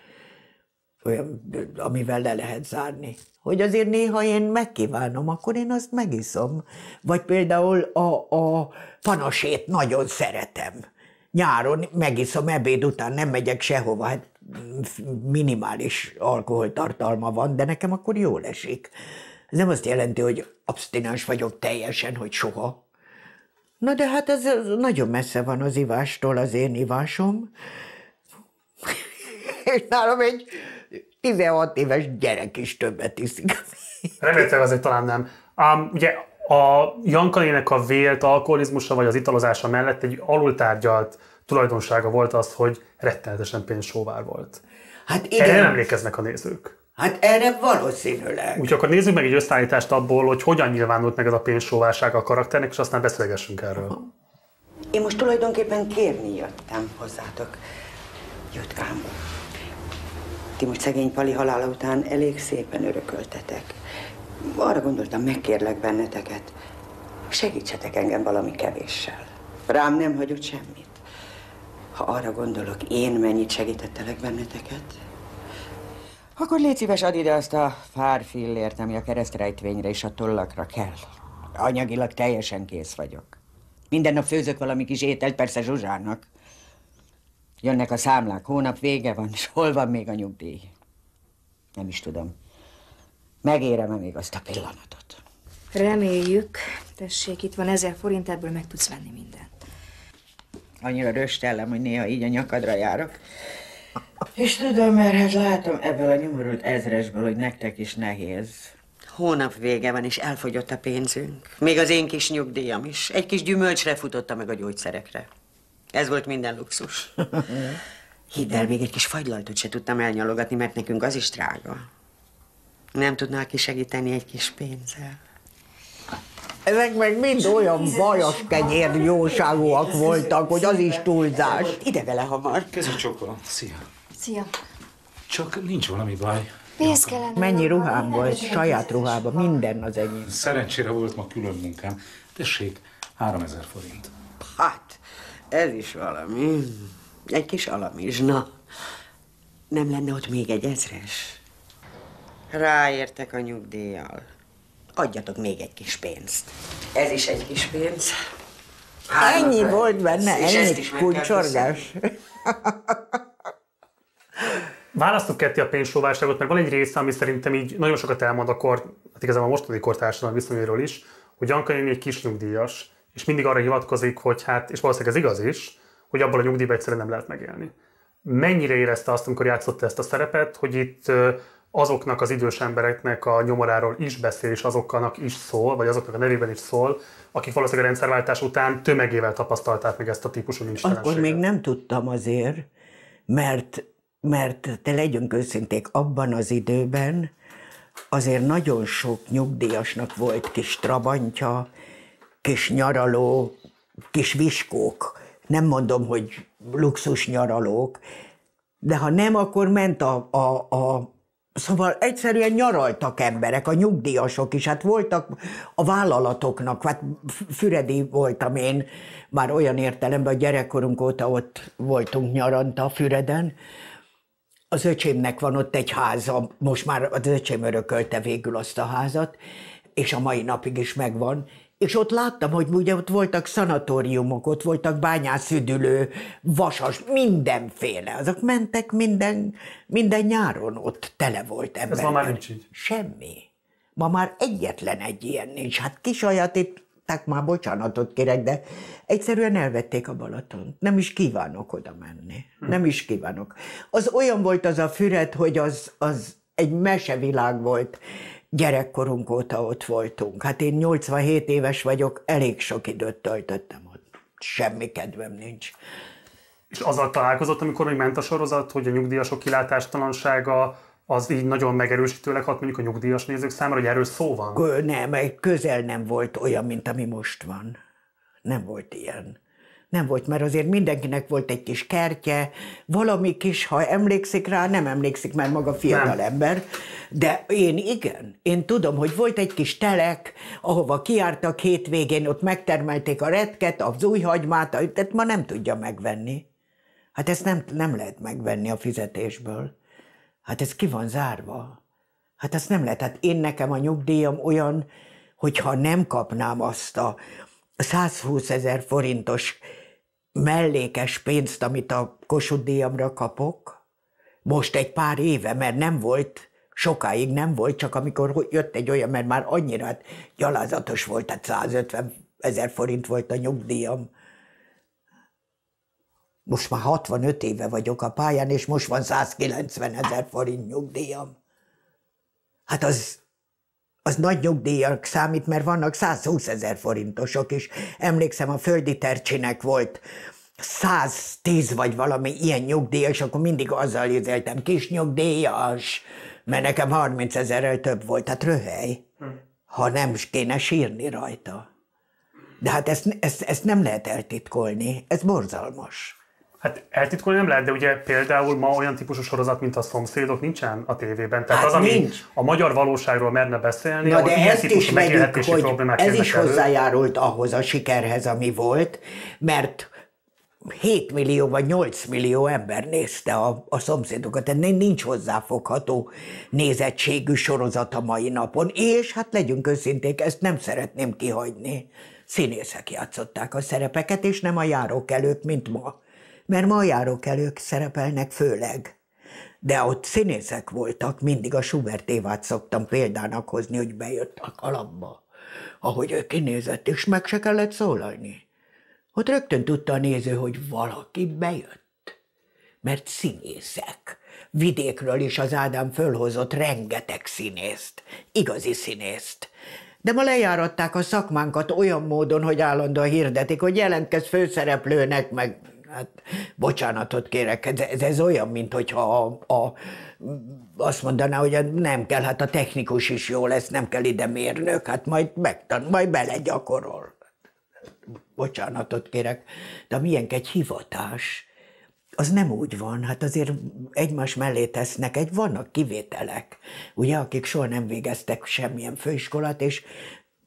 olyan, amivel le lehet zárni. Hogy azért néha én megkívánom, akkor én azt megiszom. Vagy például a, a panasét nagyon szeretem nyáron megiszom ebéd után, nem megyek sehova, hát minimális alkoholtartalma van, de nekem akkor jól esik. Ez nem azt jelenti, hogy abstinens vagyok teljesen, hogy soha. Na de hát ez nagyon messze van az ivástól, az én ivásom. (laughs) És nálam egy 16 éves gyerek is többet iszik. Remélem azért talán nem. Um, ugye a Jankanének a vélt alkoholizmusa vagy az italozása mellett egy alultárgyalt tulajdonsága volt az, hogy rettenetesen pénzsóvár volt. Hát igen. Erre nem emlékeznek a nézők. Hát erre valószínűleg. Úgyhogy akkor nézzük meg egy összeállítást abból, hogy hogyan nyilvánult meg ez a pénzsóvárság a karakternek, és aztán beszélgessünk erről. Én most tulajdonképpen kérni jöttem hozzátok, Jutkám. Ti most szegény Pali halála után elég szépen örököltetek. Arra gondoltam, megkérlek benneteket, segítsetek engem valami kevéssel. Rám nem hagyott semmit. Ha arra gondolok, én mennyit segítettelek benneteket, akkor légy szíves, add ide azt a fárfillért, ami a keresztrejtvényre és a tollakra kell. Anyagilag teljesen kész vagyok. Minden nap főzök valami kis ételt, persze Zsuzsának. Jönnek a számlák, hónap vége van, és hol van még a nyugdíj? Nem is tudom. Megérem-e még azt a pillanatot? Reméljük. Tessék, itt van ezer forint, ebből meg tudsz venni mindent annyira röstellem, hogy néha így a nyakadra járok. És tudom, mert hát látom ebből a nyomorult ezresből, hogy nektek is nehéz. Hónap vége van, és elfogyott a pénzünk. Még az én kis nyugdíjam is. Egy kis gyümölcsre futotta meg a gyógyszerekre. Ez volt minden luxus. Hidd el, még egy kis fagylaltot se tudtam elnyalogatni, mert nekünk az is drága. Nem tudnál ki segíteni egy kis pénzzel? Ezek meg mind olyan vajas kenyér jóságúak voltak, hogy az is túlzás. Ide vele hamar. Kezdj csókolom. Szia. Szia. Csak nincs valami baj. Pénz kellene. Mennyi ruhám volt, saját ruhába, minden az enyém. Szerencsére volt ma külön munkám. Tessék, 3000 forint. Hát, ez is valami. Egy kis alamizsna. Nem lenne ott még egy ezres? Ráértek a nyugdíjjal adjatok még egy kis pénzt. Ez is egy kis pénz. Három ennyi fel. volt benne, és ennyi kulcsorgás. (laughs) Választok ketté a pénzsóvárságot, mert van egy része, ami szerintem így nagyon sokat elmond a kor, hát igazából a mostani kortársadalom viszonyairól is, hogy Anka egy kis nyugdíjas, és mindig arra hivatkozik, hogy hát, és valószínűleg ez igaz is, hogy abból a nyugdíjban egyszerűen nem lehet megélni. Mennyire érezte azt, amikor játszotta ezt a szerepet, hogy itt azoknak az idős embereknek a nyomoráról is beszél, és azoknak is szól, vagy azoknak a nevében is szól, akik valószínűleg a rendszerváltás után tömegével tapasztalták meg ezt a típusú nincstelenséget. Akkor még nem tudtam azért, mert, mert te legyünk őszinték, abban az időben azért nagyon sok nyugdíjasnak volt kis trabantja, kis nyaraló, kis viskók. Nem mondom, hogy luxus nyaralók, de ha nem, akkor ment a, a, a Szóval egyszerűen nyaraltak emberek, a nyugdíjasok is, hát voltak a vállalatoknak, hát Füredi voltam én, már olyan értelemben, a gyerekkorunk óta ott voltunk nyaranta a Füreden, az öcsémnek van ott egy háza, most már az öcsém örökölte végül azt a házat, és a mai napig is megvan, és ott láttam, hogy ugye ott voltak szanatóriumok, ott voltak bányászüdülő, vasas, mindenféle. Azok mentek minden, minden nyáron, ott tele volt ember. Ez ma már nincs így. Semmi. Ma már egyetlen egy ilyen nincs. Hát kisajatították már, bocsánatot kérek, de egyszerűen elvették a balaton. Nem is kívánok oda menni. Hm. Nem is kívánok. Az olyan volt az a füred, hogy az, az egy mesevilág volt gyerekkorunk óta ott voltunk. Hát én 87 éves vagyok, elég sok időt töltöttem ott. Semmi kedvem nincs. És azzal találkozott, amikor még ment a sorozat, hogy a nyugdíjasok kilátástalansága az így nagyon megerősítőleg hat mondjuk a nyugdíjas nézők számára, hogy erről szó van? Nem, közel nem volt olyan, mint ami most van. Nem volt ilyen nem volt, mert azért mindenkinek volt egy kis kertje, valami kis, ha emlékszik rá, nem emlékszik, mert maga fiatal nem. ember, de én igen, én tudom, hogy volt egy kis telek, ahova kiártak hétvégén, ott megtermelték a retket, az új hagymát, tehát ma nem tudja megvenni. Hát ezt nem, nem lehet megvenni a fizetésből. Hát ez ki van zárva. Hát ezt nem lehet. Hát én nekem a nyugdíjam olyan, hogyha nem kapnám azt a 120 ezer forintos mellékes pénzt, amit a kosudíjamra kapok, most egy pár éve, mert nem volt, sokáig nem volt, csak amikor jött egy olyan, mert már annyira hát, gyalázatos volt, tehát 150 ezer forint volt a nyugdíjam. Most már 65 éve vagyok a pályán, és most van 190 ezer forint nyugdíjam. Hát az az nagy nyugdíjak számít, mert vannak 120 ezer forintosok is. Emlékszem, a földi tercsinek volt 110 vagy valami ilyen nyugdíja, és akkor mindig azzal izéltem, kis nyugdíjas, mert nekem 30 ezerrel több volt, tehát röhely, ha nem kéne sírni rajta. De hát ezt, ezt, ezt nem lehet eltitkolni, ez borzalmas. Hát eltitkolni nem lehet, de ugye például ma olyan típusú sorozat, mint a szomszédok nincsen a tévében. Tehát hát az, nincs. a magyar valóságról merne beszélni, Na de ezt is megyünk, hogy ez is elő. hozzájárult ahhoz a sikerhez, ami volt, mert 7 millió vagy 8 millió ember nézte a, a szomszédokat, ennél nincs hozzáfogható nézettségű sorozat a mai napon, és hát legyünk őszinték, ezt nem szeretném kihagyni. Színészek játszották a szerepeket, és nem a előtt, mint ma mert ma járok elők szerepelnek főleg. De ott színészek voltak, mindig a Schubert Évát szoktam példának hozni, hogy bejött a kalapba, ahogy ő kinézett, és meg se kellett szólalni. Ott rögtön tudta a néző, hogy valaki bejött, mert színészek. Vidékről is az Ádám fölhozott rengeteg színészt, igazi színészt. De ma lejáratták a szakmánkat olyan módon, hogy állandóan hirdetik, hogy jelentkez főszereplőnek, meg hát bocsánatot kérek, ez, ez, ez olyan, mint hogyha a, a, azt mondaná, hogy nem kell, hát a technikus is jó lesz, nem kell ide mérnök, hát majd megtan, majd belegyakorol. Bocsánatot kérek, de milyen egy hivatás, az nem úgy van, hát azért egymás mellé tesznek, egy vannak kivételek, ugye, akik soha nem végeztek semmilyen főiskolát, és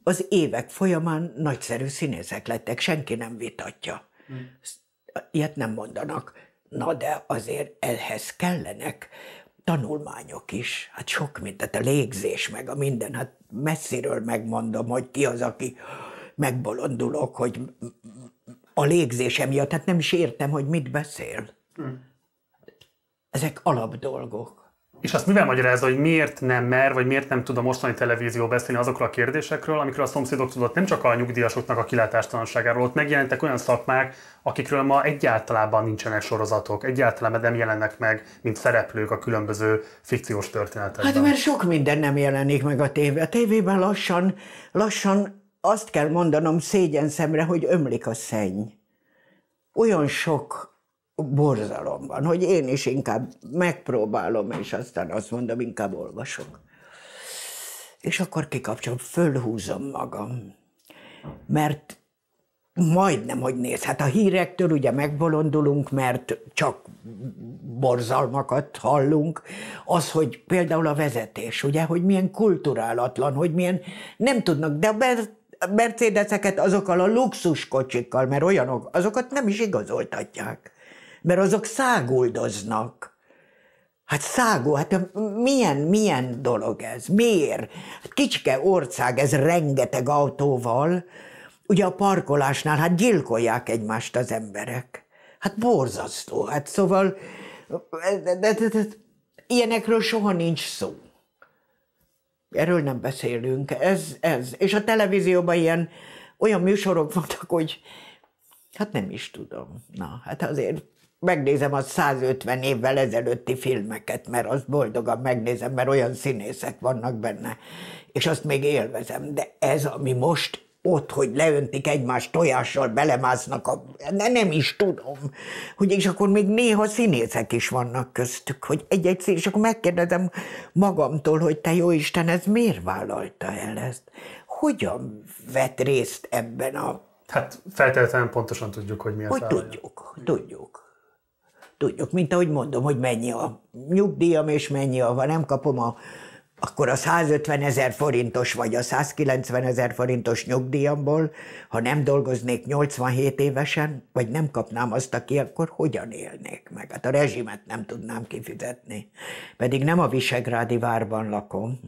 az évek folyamán nagyszerű színészek lettek, senki nem vitatja. Mm. Ilyet nem mondanak. Na de azért elhez kellenek tanulmányok is, hát sok mindent, a légzés meg a minden, hát messziről megmondom, hogy ki az, aki megbolondulok, hogy a légzésem miatt, hát nem is értem, hogy mit beszél. Hmm. Ezek alapdolgok. És azt mivel magyarázza, hogy miért nem mer, vagy miért nem tud a mostani televízió beszélni azokról a kérdésekről, amikről a szomszédok tudott nem csak a nyugdíjasoknak a kilátástalanságáról, ott megjelentek olyan szakmák, akikről ma egyáltalában nincsenek sorozatok, egyáltalán nem jelennek meg, mint szereplők a különböző fikciós történetekben. Hát mert sok minden nem jelenik meg a tévé. A tévében lassan, lassan azt kell mondanom szégyen szemre, hogy ömlik a szenny. Olyan sok borzalomban, hogy én is inkább megpróbálom, és aztán azt mondom, inkább olvasok. És akkor kikapcsolom, fölhúzom magam. Mert majdnem, hogy néz. Hát a hírektől ugye megbolondulunk, mert csak borzalmakat hallunk. Az, hogy például a vezetés, ugye, hogy milyen kulturálatlan, hogy milyen nem tudnak, de a Mercedeseket azokkal a luxuskocsikkal, mert olyanok, azokat nem is igazoltatják mert azok száguldoznak. Hát szágó, hát milyen, milyen dolog ez? Miért? Hát kicske ország, ez rengeteg autóval. Ugye a parkolásnál hát gyilkolják egymást az emberek. Hát borzasztó. Hát szóval de, de, de, de, ilyenekről soha nincs szó. Erről nem beszélünk. Ez, ez. És a televízióban ilyen olyan műsorok (laughs) voltak, hogy hát nem is tudom. Na, hát azért megnézem a 150 évvel ezelőtti filmeket, mert azt boldogan megnézem, mert olyan színészek vannak benne, és azt még élvezem. De ez, ami most ott, hogy leöntik egymást tojással, belemásznak a... De nem is tudom. Hogy és akkor még néha színészek is vannak köztük, hogy egy-egy szín, és akkor megkérdezem magamtól, hogy te jó Isten, ez miért vállalta el ezt? Hogyan vett részt ebben a... Hát feltétlenül pontosan tudjuk, hogy mi az Hogy tudjuk, tudjuk tudjuk, mint ahogy mondom, hogy mennyi a nyugdíjam, és mennyi a, ha nem kapom a akkor az 150 ezer forintos vagy a 190 ezer forintos nyugdíjamból, ha nem dolgoznék 87 évesen, vagy nem kapnám azt, aki akkor hogyan élnék meg? Hát a rezsimet nem tudnám kifizetni. Pedig nem a Visegrádi várban lakom,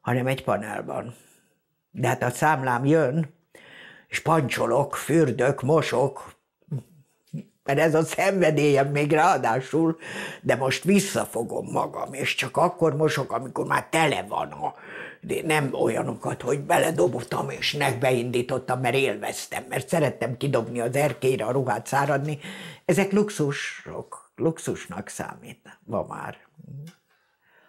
hanem egy panelban. De hát a számlám jön, és pancsolok, fürdök, mosok, mert ez a szenvedélyem még ráadásul, de most visszafogom magam, és csak akkor mosok, amikor már tele van a, de nem olyanokat, hogy beledobottam és megbeindítottam, mert élveztem, mert szerettem kidobni az erkére a ruhát száradni. Ezek luxusok, luxusnak számít ma már.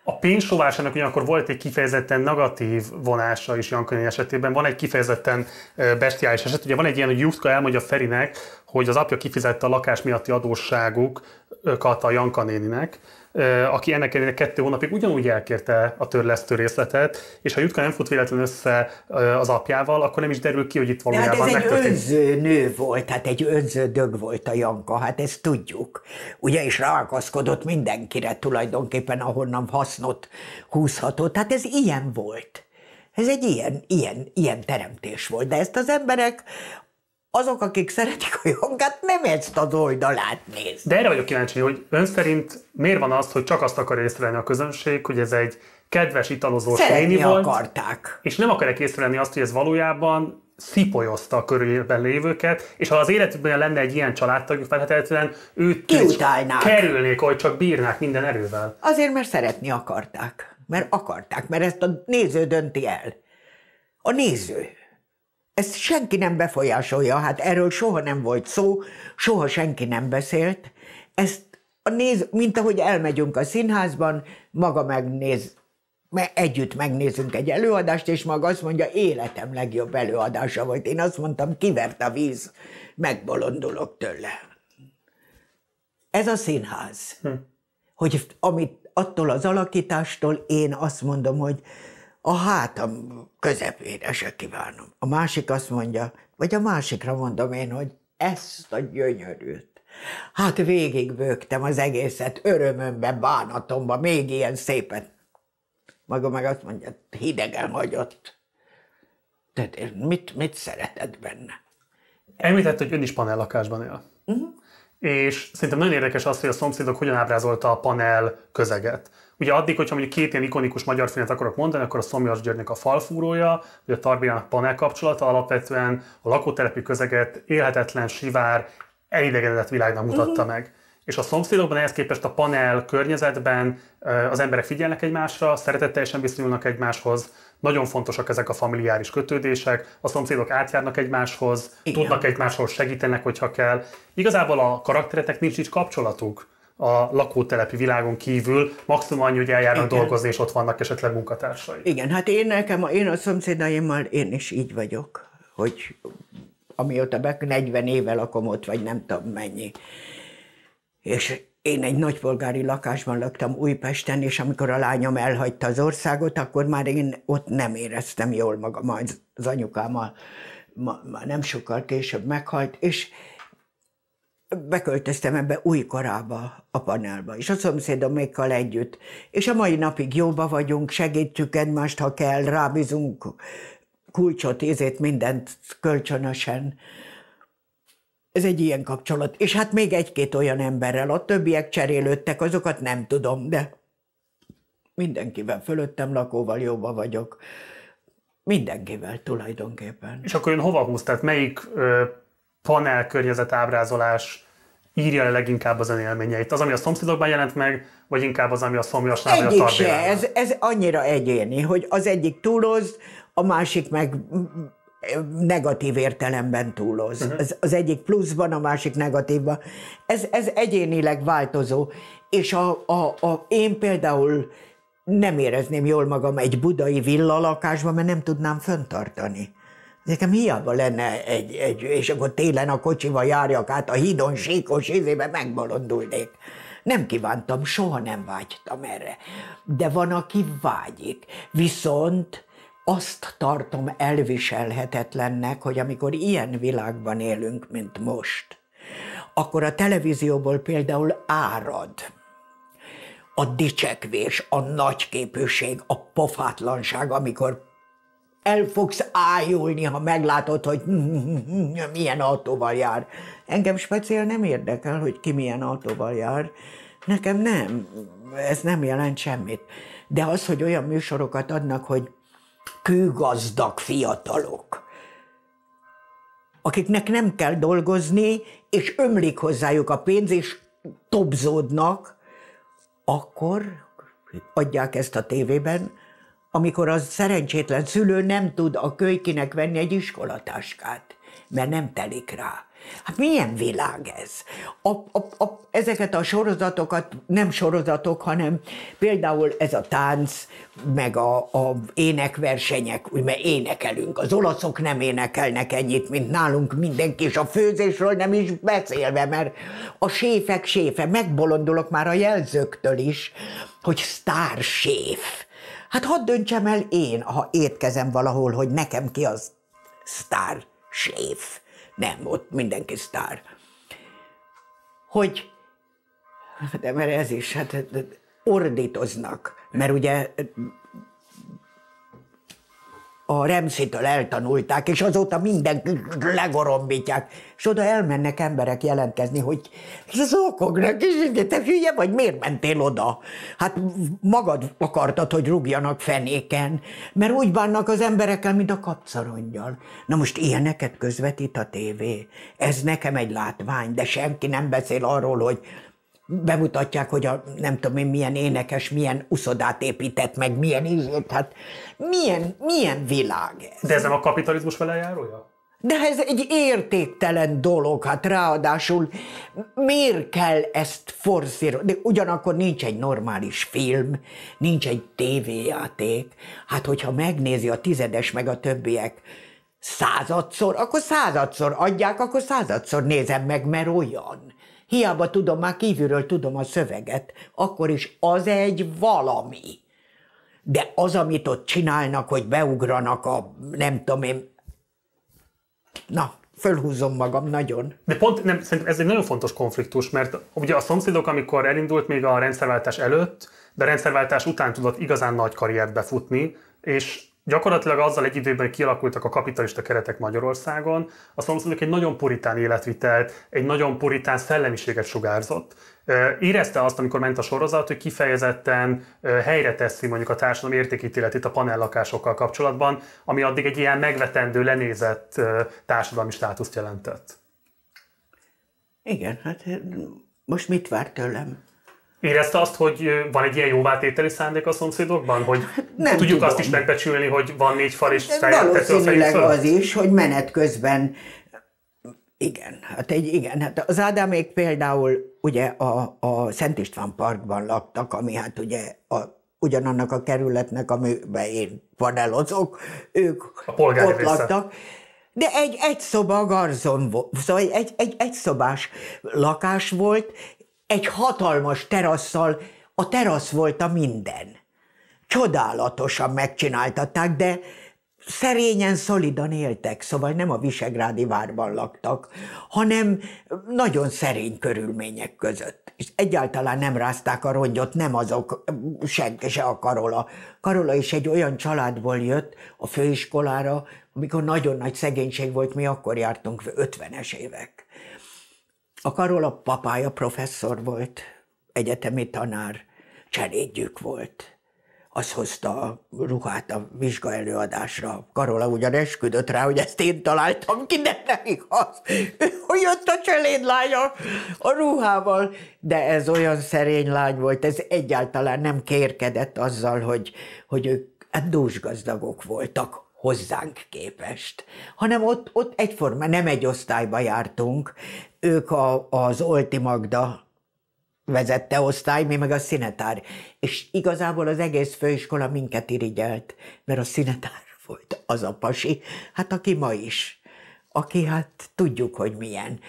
A pénzsovásának ugyanakkor volt egy kifejezetten negatív vonása is Jankönyv esetében, van egy kifejezetten bestiális eset. Ugye van egy ilyen, hogy Jutka elmondja Ferinek, hogy az apja kifizette a lakás miatti adósságukat a Janka néninek, aki ennek ellenére kettő hónapig ugyanúgy elkérte a törlesztő részletet, és ha Jutka nem fut véletlenül össze az apjával, akkor nem is derül ki, hogy itt hát valójában hát ez megtörtént. egy önző nő volt, hát egy önző dög volt a Janka, hát ezt tudjuk. Ugye, is rákaszkodott mindenkire tulajdonképpen, ahonnan hasznot húzhatott, hát ez ilyen volt. Ez egy ilyen, ilyen, ilyen teremtés volt, de ezt az emberek azok, akik szeretik a jogát, nem ezt az oldalát néz. De erre vagyok kíváncsi, hogy ön szerint miért van az, hogy csak azt akar észrevenni a közönség, hogy ez egy kedves italozó Szeretni volt, akarták. és nem akarják észrevenni azt, hogy ez valójában szipolyozta a körülében lévőket, és ha az életükben lenne egy ilyen családtagjuk, feltétlenül őt kiutálnák. Kerülnék, hogy csak bírnák minden erővel. Azért, mert szeretni akarták. Mert akarták, mert ezt a néző dönti el. A néző. Ezt senki nem befolyásolja, hát erről soha nem volt szó, soha senki nem beszélt. Ezt a néz, mint ahogy elmegyünk a színházban, maga megnéz, együtt megnézünk egy előadást, és maga azt mondja, életem legjobb előadása volt. Én azt mondtam, kivert a víz, megbolondulok tőle. Ez a színház. Hm. Hogy amit attól az alakítástól én azt mondom, hogy a hátam közepére se kívánom. A másik azt mondja, vagy a másikra mondom én, hogy ezt a gyönyörűt. Hát végigbőgtem az egészet örömömbe, bánatomba, még ilyen szépet. Maga meg azt mondja, hidegen hagyott. Tehát mit, mit szereted benne? Említett, hogy ön is panellakásban él. Uh-huh. És szerintem nagyon érdekes az, hogy a szomszédok hogyan ábrázolta a panel közeget. Ugye addig, hogyha mondjuk két ilyen ikonikus magyar filmet akarok mondani, akkor a Szomjas Györgynek a falfúrója, vagy a Tarbinának panel kapcsolata alapvetően a lakótelepi közeget élhetetlen, sivár, elidegenedett világnak mutatta uh-huh. meg. És a szomszédokban ehhez képest a panel környezetben az emberek figyelnek egymásra, szeretetteljesen viszonyulnak egymáshoz, nagyon fontosak ezek a familiáris kötődések, a szomszédok átjárnak egymáshoz, Igen. tudnak egymáshoz segítenek, hogyha kell. Igazából a karaktereknek nincs így kapcsolatuk a lakótelepi világon kívül, maximum annyi, hogy eljárnak dolgozni, és ott vannak esetleg munkatársai. Igen, hát én nekem, én a szomszédaimmal én is így vagyok, hogy amióta be 40 éve lakom ott, vagy nem tudom mennyi. És én egy nagypolgári lakásban laktam Újpesten, és amikor a lányom elhagyta az országot, akkor már én ott nem éreztem jól magam, az anyukám már ma, nem sokkal később meghalt, és beköltöztem ebbe új korába, a panelba, és a szomszédomékkal együtt. És a mai napig jóba vagyunk, segítjük egymást, ha kell, rábízunk kulcsot, ízét, mindent kölcsönösen. Ez egy ilyen kapcsolat. És hát még egy-két olyan emberrel, a többiek cserélődtek, azokat nem tudom, de mindenkivel fölöttem lakóval jóba vagyok. Mindenkivel tulajdonképpen. És akkor én hova húztad? Tehát melyik ö- panel környezet ábrázolás írja le leginkább az élményeit? Az, ami a szomszédokban jelent meg, vagy inkább az, ami a szomjasnál vagy a se. Ez, ez annyira egyéni, hogy az egyik túloz, a másik meg negatív értelemben túloz. Uh-huh. Mhm. Az, az egyik pluszban, a másik negatívban. Ez, ez egyénileg változó. És a, a, a, én például nem érezném jól magam egy budai villalakásban, mert nem tudnám föntartani. Nekem hiába lenne egy, egy, és akkor télen a kocsival járjak át a hídon síkos ízébe, megbolondulnék. Nem kívántam, soha nem vágytam erre. De van, aki vágyik. Viszont azt tartom elviselhetetlennek, hogy amikor ilyen világban élünk, mint most, akkor a televízióból például árad a dicsekvés, a nagyképűség, a pofátlanság, amikor el fogsz ájulni, ha meglátod, hogy (laughs) milyen autóval jár. Engem speciál nem érdekel, hogy ki milyen autóval jár. Nekem nem, ez nem jelent semmit. De az, hogy olyan műsorokat adnak, hogy kőgazdag fiatalok, akiknek nem kell dolgozni, és ömlik hozzájuk a pénz, és tobzódnak, akkor adják ezt a tévében, amikor a szerencsétlen szülő nem tud a kölykinek venni egy iskolatáskát, mert nem telik rá. Hát milyen világ ez? A, a, a, ezeket a sorozatokat, nem sorozatok, hanem például ez a tánc, meg a, a énekversenyek, mert énekelünk. Az olaszok nem énekelnek ennyit, mint nálunk mindenki, és a főzésről nem is beszélve, mert a séfek séfe, megbolondulok már a jelzőktől is, hogy séf. Hát hadd döntsem el én, ha étkezem valahol, hogy nekem ki az sztár séf. Nem, ott mindenki sztár. Hogy, de mert ez is, hát, hát, hát ordítoznak, mert ugye a Remszitől eltanulták, és azóta minden legorombítják. És oda elmennek emberek jelentkezni, hogy zokognak, és te hülye vagy, miért mentél oda? Hát magad akartad, hogy rúgjanak fenéken, mert úgy bánnak az emberekkel, mint a kapszarongyal. Na most ilyeneket közvetít a tévé. Ez nekem egy látvány, de senki nem beszél arról, hogy bemutatják, hogy a nem tudom én milyen énekes, milyen uszodát épített meg, milyen ízét, hát milyen, milyen világ ez. De ez nem a kapitalizmus velejárója? De ez egy értéktelen dolog, hát ráadásul miért kell ezt forszírozni? Ugyanakkor nincs egy normális film, nincs egy tévéjáték. Hát hogyha megnézi a tizedes meg a többiek századszor, akkor századszor adják, akkor századszor nézem meg, mert olyan. Hiába tudom, már kívülről tudom a szöveget, akkor is az egy valami. De az, amit ott csinálnak, hogy beugranak a nem tudom én... Na, fölhúzom magam nagyon. De pont nem, szerintem ez egy nagyon fontos konfliktus, mert ugye a szomszédok, amikor elindult még a rendszerváltás előtt, de a rendszerváltás után tudott igazán nagy karriert befutni, és Gyakorlatilag azzal egy időben kialakultak a kapitalista keretek Magyarországon, azt hogy egy nagyon puritán életvitelt, egy nagyon puritán szellemiséget sugárzott. Érezte azt, amikor ment a sorozat, hogy kifejezetten helyre teszi mondjuk a társadalom értékítéletét a panellakásokkal kapcsolatban, ami addig egy ilyen megvetendő, lenézett társadalmi státuszt jelentett. Igen, hát most mit vár tőlem? Érezte azt, hogy van egy ilyen jóvátételi szándék a szomszédokban? Hogy hát nem tudjuk tudom. azt is megbecsülni, hogy van négy fal és hát Valószínűleg az is, hogy menet közben igen, hát egy, igen, hát az Ádámék például ugye a, a Szent István Parkban laktak, ami hát ugye a, ugyanannak a kerületnek, amiben én panelozok, ők a ott része. laktak. De egy egy szoba garzon volt, szóval egy, egy, egy szobás lakás volt, egy hatalmas terasszal, a terasz volt a minden. Csodálatosan megcsináltatták, de szerényen, szolidan éltek, szóval nem a Visegrádi várban laktak, hanem nagyon szerény körülmények között. És egyáltalán nem rázták a rongyot, nem azok, senki se a Karola. Karola is egy olyan családból jött a főiskolára, amikor nagyon nagy szegénység volt, mi akkor jártunk 50-es évek. A Karola papája professzor volt, egyetemi tanár, cselédjük volt. Az hozta a ruhát a vizsga előadásra. Karola ugyan esküdött rá, hogy ezt én találtam ki, de nem igaz. Hogy jött a cselédlánya a ruhával. De ez olyan szerény lány volt, ez egyáltalán nem kérkedett azzal, hogy, hogy ők dús gazdagok voltak hozzánk képest, hanem ott, ott egyforma, nem egy osztályba jártunk, ők a, az Olti Magda vezette osztály, mi meg a szinetár. És igazából az egész főiskola minket irigyelt, mert a szinetár volt az a pasi, hát aki ma is, aki hát tudjuk, hogy milyen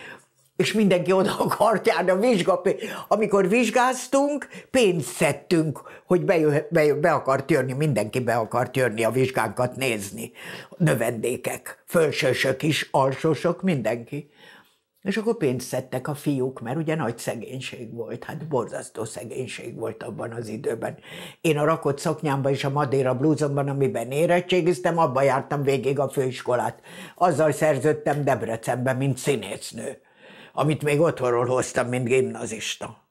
és mindenki oda akart járni a vizsgapé. Amikor vizsgáztunk, pénzt szedtünk, hogy be, be, be akart jönni, mindenki be akart jönni a vizsgánkat nézni. Növendékek, fölsősök is, alsósok, mindenki. És akkor pénzt szedtek a fiúk, mert ugye nagy szegénység volt, hát borzasztó szegénység volt abban az időben. Én a rakott szoknyámban és a madéra blúzomban, amiben érettségiztem, abba jártam végig a főiskolát. Azzal szerződtem Debrecenbe, mint színésznő, amit még otthonról hoztam, mint gimnazista.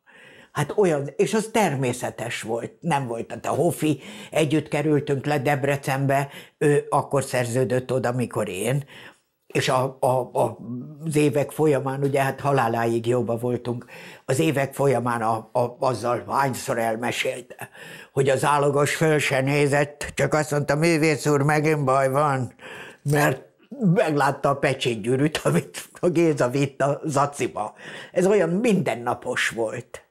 Hát olyan, és az természetes volt, nem volt. Tehát a Hofi, együtt kerültünk le Debrecenbe, ő akkor szerződött oda, mikor én, és a, a, a, az évek folyamán, ugye hát haláláig jobban voltunk, az évek folyamán a, a, azzal hányszor elmesélte, hogy az állagos föl se nézett, csak azt mondta, művész úr, megint baj van, mert meglátta a pecsétgyűrűt, amit a Géza vitt a zaciba. Ez olyan mindennapos volt.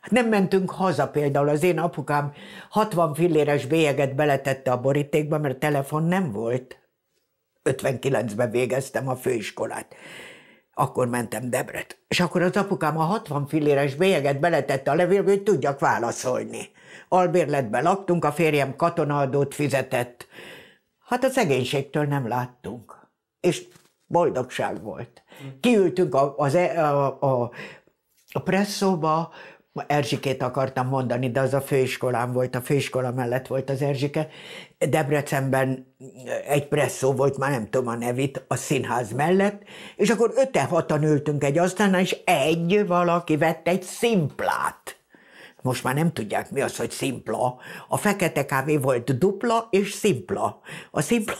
Hát nem mentünk haza például, az én apukám 60 filléres bélyeget beletette a borítékba, mert telefon nem volt 59-ben végeztem a főiskolát. Akkor mentem Debret. És akkor az apukám a 60 filléres bélyeget beletette a levélbe, hogy tudjak válaszolni. Albérletben laktunk, a férjem katonaadót fizetett. Hát a szegénységtől nem láttunk. És boldogság volt. Kiültünk a, az, e, a, a, a presszóba, Erzsikét akartam mondani, de az a főiskolám volt, a főiskola mellett volt az Erzsike. Debrecenben egy presszó volt, már nem tudom a nevét, a színház mellett, és akkor öte hatan ültünk egy asztalnál, és egy valaki vett egy szimplát. Most már nem tudják, mi az, hogy szimpla. A fekete kávé volt dupla és szimpla. A szimpla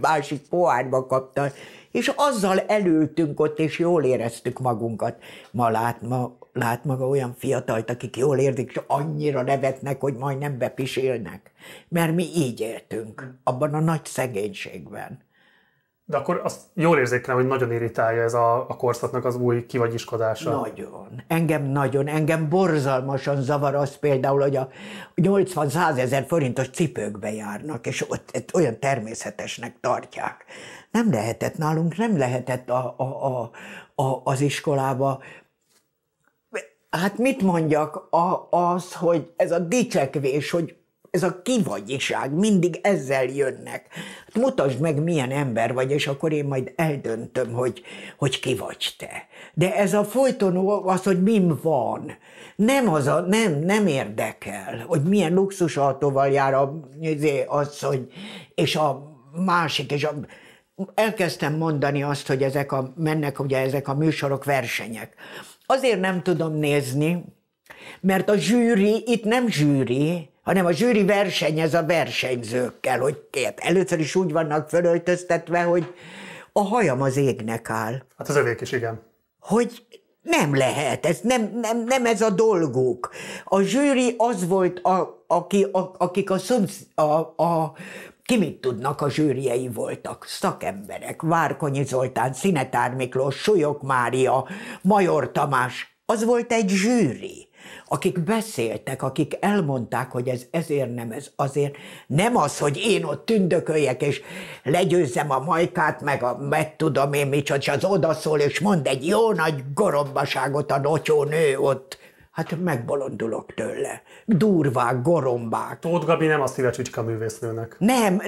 másik pohárba kapta, és azzal elültünk ott, és jól éreztük magunkat. Ma lát, ma lát maga olyan fiatalt, akik jól érdik, és annyira nevetnek, hogy majdnem bepisélnek. Mert mi így éltünk, abban a nagy szegénységben. De akkor azt jól érzékelem, hogy nagyon irritálja ez a, a korszaknak az új kivagyiskodása. Nagyon. Engem nagyon. Engem borzalmasan zavar az például, hogy a 80-100 ezer forintos cipőkbe járnak, és ott olyan természetesnek tartják. Nem lehetett nálunk, nem lehetett a, a, a, a, az iskolába Hát mit mondjak, a, az, hogy ez a dicsekvés, hogy ez a kivagyiság, mindig ezzel jönnek. Hát mutasd meg, milyen ember vagy, és akkor én majd eldöntöm, hogy, hogy ki vagy te. De ez a folyton az, hogy mim van. Nem az a, nem, nem érdekel, hogy milyen luxusautóval jár a, izé, az, hogy, és a másik, és a, elkezdtem mondani azt, hogy ezek a, mennek ugye ezek a műsorok, versenyek. Azért nem tudom nézni, mert a zsűri itt nem zsűri, hanem a zsűri versenyez a versenyzőkkel, hogy két. Először is úgy vannak fölöltöztetve, hogy a hajam az égnek áll. Hát az övék is, igen. Hogy nem lehet, ez nem, nem, nem ez a dolguk. A zsűri az volt, a, aki, a, akik a, szomsz, a, a, ki mit tudnak, a zsűriei voltak, szakemberek, Várkonyi Zoltán, Szinetár Miklós, Sulyok Mária, Major Tamás, az volt egy zsűri, akik beszéltek, akik elmondták, hogy ez ezért nem, ez azért. Nem az, hogy én ott tündököljek, és legyőzzem a majkát, meg a meg tudom én micsoda, és az odaszól, és mond egy jó nagy gorombaságot a nocsó nő ott Hát megbolondulok tőle. Durvák, gorombák. Tóth Gabi nem azt hívja csücska művésznőnek. Nem,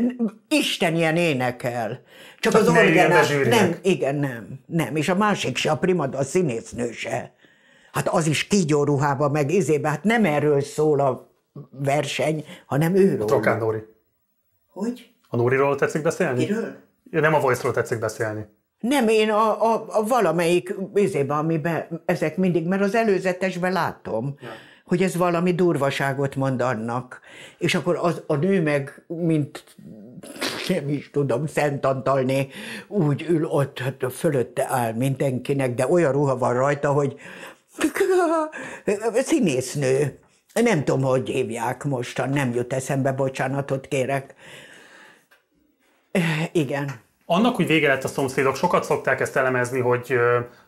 Isten ilyen énekel. Csak, Csak az orgenás. Nem, igen, nem, nem. És a másik se, a primada, a színésznő se. Hát az is kigyóruhába meg izébe. Hát nem erről szól a verseny, hanem őről. A Trokán Nóri. Hogy? A Nóriról tetszik beszélni? Kiről? Nem a voice tetszik beszélni. Nem, én a, a, a valamelyik vizébe, amiben ezek mindig, mert az előzetesben látom, ja. hogy ez valami durvaságot mond annak. És akkor az, a nő meg, mint nem is tudom, Szent Antalné úgy ül ott, hát fölötte áll mindenkinek, de olyan ruha van rajta, hogy (laughs) színésznő. Nem tudom, hogy hívják mostan, nem jut eszembe, bocsánatot kérek. Eh, igen. Annak, hogy vége lett a szomszédok, sokat szokták ezt elemezni, hogy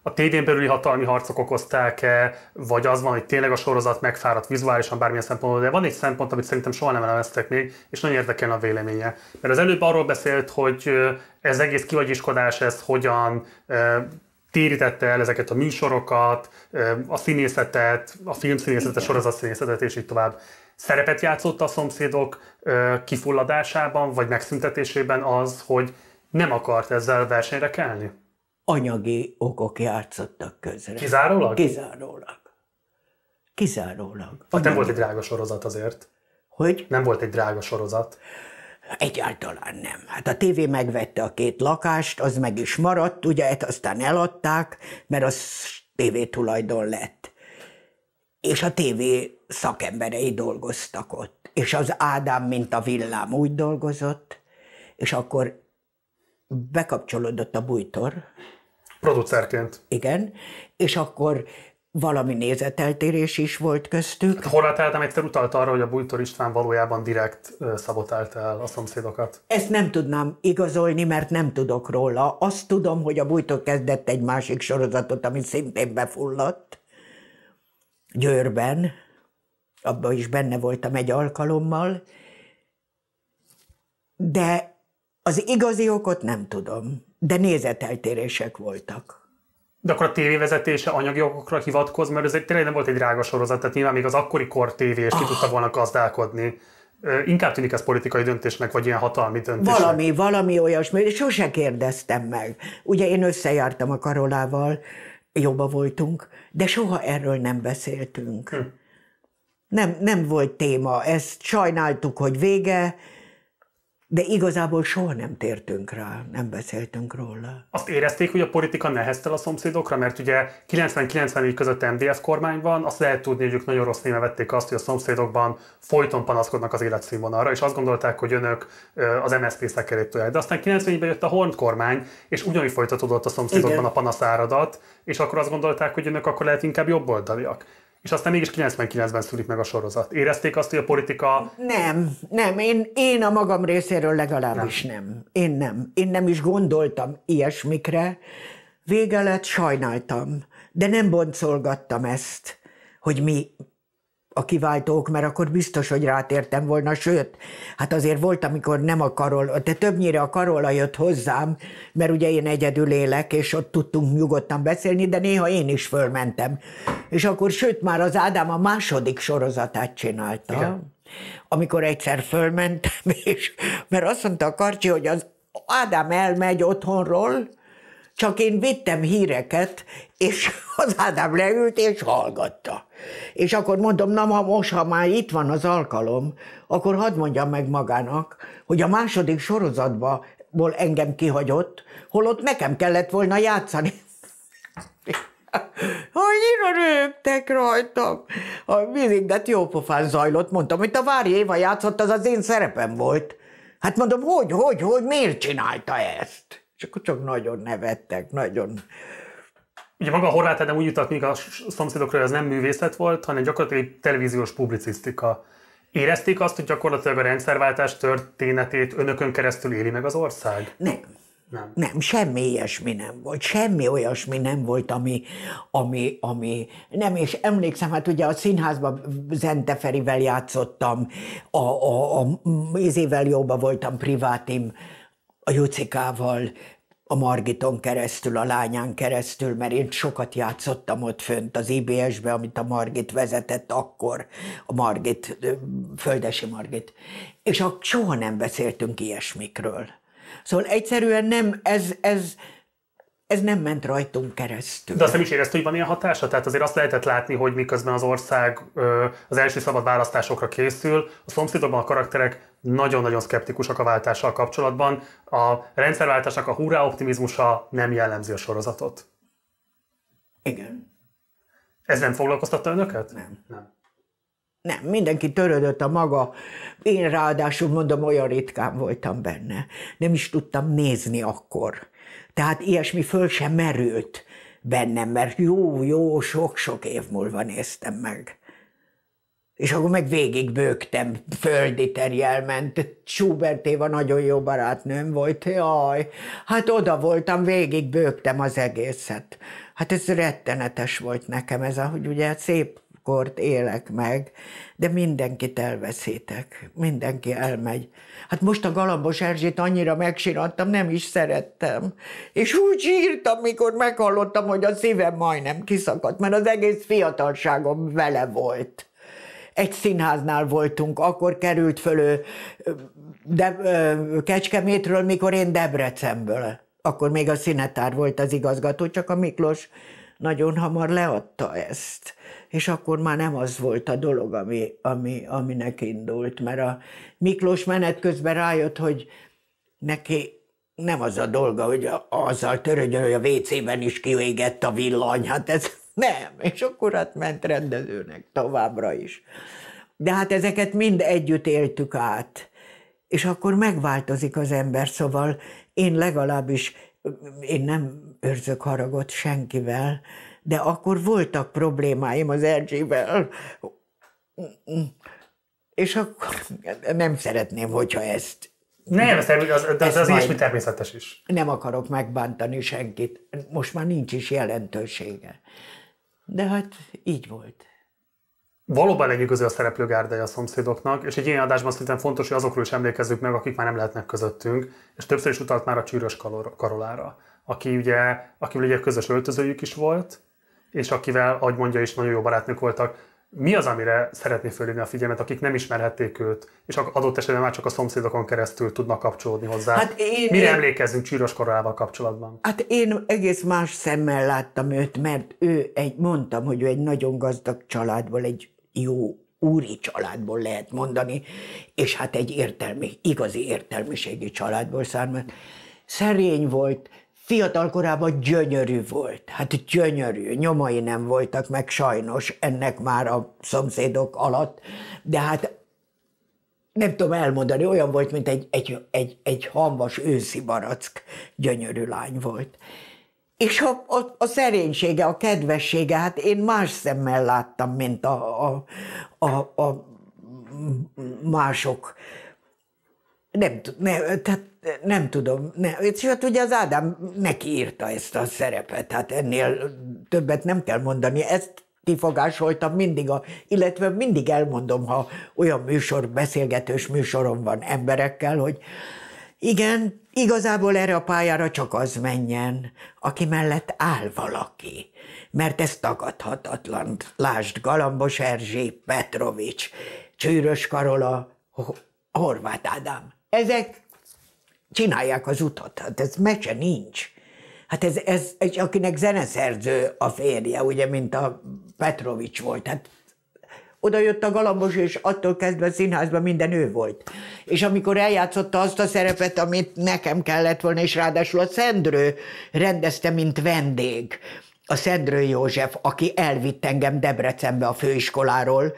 a tévén belüli hatalmi harcok okozták-e, vagy az van, hogy tényleg a sorozat megfáradt vizuálisan bármilyen szempontból, de van egy szempont, amit szerintem soha nem elemeztek még, és nagyon érdekel a véleménye. Mert az előbb arról beszélt, hogy ez egész kivagyiskodás, ez hogyan térítette el ezeket a műsorokat, a színészetet, a filmszínészetet, a sorozatszínészetet, és így tovább szerepet játszott a szomszédok kifulladásában vagy megszüntetésében az, hogy nem akart ezzel versenyre kelni? Anyagi okok játszottak közre. Kizárólag? Kizárólag. Kizárólag. Hát nem volt egy drága sorozat azért. Hogy? Nem volt egy drága sorozat. Egyáltalán nem. Hát a tévé megvette a két lakást, az meg is maradt, ugye, hát aztán eladták, mert az tévé tulajdon lett. És a tévé szakemberei dolgoztak ott. És az Ádám, mint a villám úgy dolgozott, és akkor bekapcsolódott a bújtor. Producerként. Igen, és akkor valami nézeteltérés is volt köztük. Hát Horváth Ádám egyszer utalt arra, hogy a Bújtor István valójában direkt szabotálta el a szomszédokat. Ezt nem tudnám igazolni, mert nem tudok róla. Azt tudom, hogy a Bújtor kezdett egy másik sorozatot, ami szintén befulladt. Győrben. Abban is benne voltam egy alkalommal. De az igazi okot nem tudom, de nézeteltérések voltak. De akkor a tévévezetése anyagi okokra hivatkoz, mert ez tényleg nem volt egy drága sorozat, tehát nyilván még az akkori kor tévé, is ki oh. tudta volna gazdálkodni. Inkább tűnik ez politikai döntésnek, vagy ilyen hatalmi döntésnek. Valami, valami olyasmi, sose kérdeztem meg. Ugye én összejártam a Karolával, jobba voltunk, de soha erről nem beszéltünk. Hm. Nem, nem volt téma, ezt sajnáltuk, hogy vége, de igazából soha nem tértünk rá, nem beszéltünk róla. Azt érezték, hogy a politika neheztel a szomszédokra, mert ugye 90-94 között MDF kormány van, azt lehet tudni, hogy ők nagyon rossz néven vették azt, hogy a szomszédokban folyton panaszkodnak az életszínvonalra, és azt gondolták, hogy önök az MSZP szekerét tolják. De aztán 94-ben jött a Horn kormány, és ugyanúgy folytatódott a szomszédokban Igen. a panaszáradat, és akkor azt gondolták, hogy önök akkor lehet inkább jobboldaliak és aztán mégis 99-ben szülik meg a sorozat. Érezték azt, hogy a politika... Nem, nem, én, én a magam részéről legalábbis nem. nem. Én nem. Én nem is gondoltam ilyesmikre. Vége lett, sajnáltam, de nem boncolgattam ezt, hogy mi, a kiváltók, mert akkor biztos, hogy rátértem volna, sőt, hát azért volt, amikor nem a Karola, de többnyire a Karola jött hozzám, mert ugye én egyedül élek, és ott tudtunk nyugodtan beszélni, de néha én is fölmentem. És akkor, sőt, már az Ádám a második sorozatát csinálta, Igen. amikor egyszer fölmentem, (laughs) és, mert azt mondta a Karcsi, hogy az Ádám elmegy otthonról, csak én vittem híreket, és (laughs) az Ádám leült és hallgatta. És akkor mondom, na ma most, ha már itt van az alkalom, akkor hadd mondjam meg magának, hogy a második sorozatba ból engem kihagyott, holott nekem kellett volna játszani. Annyira (laughs) rögtek rajtam. A jó pofán zajlott, mondtam, hogy a Vári Éva játszott, az az én szerepem volt. Hát mondom, hogy, hogy, hogy, miért csinálta ezt? csak, csak nagyon nevettek, nagyon... Ugye maga a horvát Ádám úgy jutott, a szomszédokról, hogy az nem művészet volt, hanem gyakorlatilag televíziós publicisztika. Érezték azt, hogy gyakorlatilag a rendszerváltás történetét önökön keresztül éli meg az ország? Nem. Nem. nem, semmi ilyesmi nem volt, semmi olyasmi nem volt, ami, ami, ami nem, és emlékszem, hát ugye a színházban Zente Ferivel játszottam, a, a, a, a Mézével jobban voltam privátim, a Jucikával, a Margiton keresztül, a lányán keresztül, mert én sokat játszottam ott fönt az IBS-be, amit a Margit vezetett akkor, a Margit, Földesi Margit. És soha nem beszéltünk ilyesmikről. Szóval egyszerűen nem, ez, ez, ez nem ment rajtunk keresztül. De azt nem is érezte, hogy van ilyen hatása? Tehát azért azt lehetett látni, hogy miközben az ország az első szabad választásokra készül, a szomszédokban a karakterek nagyon-nagyon szkeptikusak a váltással kapcsolatban. A rendszerváltásnak a hurrá optimizmusa nem jellemzi a sorozatot. Igen. Ez nem foglalkoztatta önöket? Nem. nem. Nem, mindenki törődött a maga. Én ráadásul mondom, olyan ritkán voltam benne. Nem is tudtam nézni akkor. Tehát ilyesmi föl sem merült bennem, mert jó-jó, sok-sok év múlva néztem meg. És akkor meg végig bőgtem földi terjelment. Schubert Éva nagyon jó barátnőm volt, jaj. Hát oda voltam, végig bőgtem az egészet. Hát ez rettenetes volt nekem ez, ahogy ugye szép kort élek meg, de mindenkit elveszítek, mindenki elmegy. Hát most a Galambos Erzsét annyira megsirattam, nem is szerettem. És úgy sírtam, mikor meghallottam, hogy a szívem majdnem kiszakadt, mert az egész fiatalságom vele volt egy színháznál voltunk, akkor került föl ő de, ö, Kecskemétről, mikor én Debrecenből. Akkor még a színetár volt az igazgató, csak a Miklós nagyon hamar leadta ezt. És akkor már nem az volt a dolog, ami, ami, aminek indult, mert a Miklós menet közben rájött, hogy neki nem az a dolga, hogy azzal törődjön, hogy a WC-ben is kiégett a villany, hát ez nem. És akkor hát ment rendezőnek továbbra is. De hát ezeket mind együtt éltük át. És akkor megváltozik az ember, szóval én legalábbis, én nem őrzök haragot senkivel, de akkor voltak problémáim az Erzsével. És akkor nem szeretném, hogyha ezt... Nem, ez, az, de az, az ilyesmi természetes is. Nem akarok megbántani senkit. Most már nincs is jelentősége. De hát így volt. Valóban lenyűgöző a szereplőgárdája a szomszédoknak, és egy ilyen adásban szerintem fontos, hogy azokról is emlékezzük meg, akik már nem lehetnek közöttünk, és többször is utalt már a csűrös karolára aki ugye, akivel ugye közös öltözőjük is volt, és akivel, ahogy mondja is, nagyon jó barátnők voltak. Mi az, amire szeretné fölhívni a figyelmet, akik nem ismerhették őt, és adott esetben már csak a szomszédokon keresztül tudnak kapcsolódni hozzá? Hát én, Mire én... emlékezzünk csíros korával kapcsolatban? Hát én egész más szemmel láttam őt, mert ő egy, mondtam, hogy ő egy nagyon gazdag családból, egy jó úri családból lehet mondani, és hát egy értelmi, igazi értelmiségi családból származott. Szerény volt, Fiatal korában gyönyörű volt, hát gyönyörű, nyomai nem voltak meg sajnos ennek már a szomszédok alatt, de hát nem tudom elmondani, olyan volt, mint egy, egy, egy, egy hamvas őszi barack, gyönyörű lány volt. És a, a, a szerénysége, a kedvessége, hát én más szemmel láttam, mint a, a, a, a mások nem, ne, tehát nem tudom. Ne. hát ugye az Ádám neki írta ezt a szerepet, Hát ennél többet nem kell mondani. Ezt kifogásoltam mindig, a, illetve mindig elmondom, ha olyan műsor, beszélgetős műsorom van emberekkel, hogy igen, igazából erre a pályára csak az menjen, aki mellett áll valaki, mert ez tagadhatatlan. Lásd Galambos Erzsé, Petrovics, Csűrös Karola, Horváth Ádám ezek csinálják az utat, hát ez mese nincs. Hát ez, ez, ez akinek zeneszerző a férje, ugye, mint a Petrovics volt, hát oda jött a galambos, és attól kezdve a színházban minden ő volt. És amikor eljátszotta azt a szerepet, amit nekem kellett volna, és ráadásul a Szendrő rendezte, mint vendég, a Szendrő József, aki elvitt engem Debrecenbe a főiskoláról,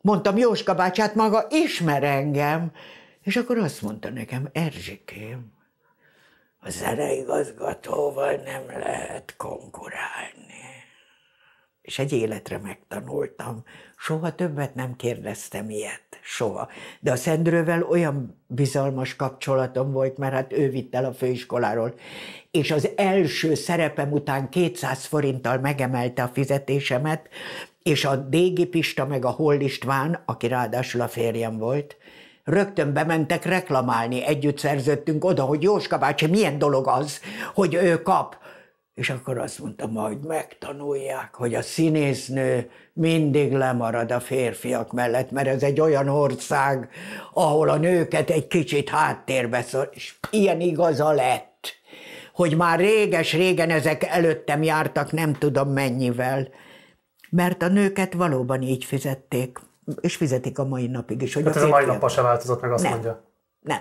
mondtam, Jóska bácsát maga ismer engem, és akkor azt mondta nekem, Erzsikém, a zeneigazgatóval nem lehet konkurálni. És egy életre megtanultam. Soha többet nem kérdeztem ilyet, soha. De a Szendrővel olyan bizalmas kapcsolatom volt, mert hát ő vitt el a főiskoláról. És az első szerepem után 200 forinttal megemelte a fizetésemet, és a Dégi Pista meg a Holl István, aki ráadásul a férjem volt, rögtön bementek reklamálni, együtt szerződtünk oda, hogy Jóska bácsi, milyen dolog az, hogy ő kap. És akkor azt mondtam, hogy megtanulják, hogy a színésznő mindig lemarad a férfiak mellett, mert ez egy olyan ország, ahol a nőket egy kicsit háttérbe szor, és ilyen igaza lett, hogy már réges-régen ezek előttem jártak nem tudom mennyivel, mert a nőket valóban így fizették és fizetik a mai napig is. Hogy Tehát ez a mai nap sem változott meg, azt nem. mondja. Nem.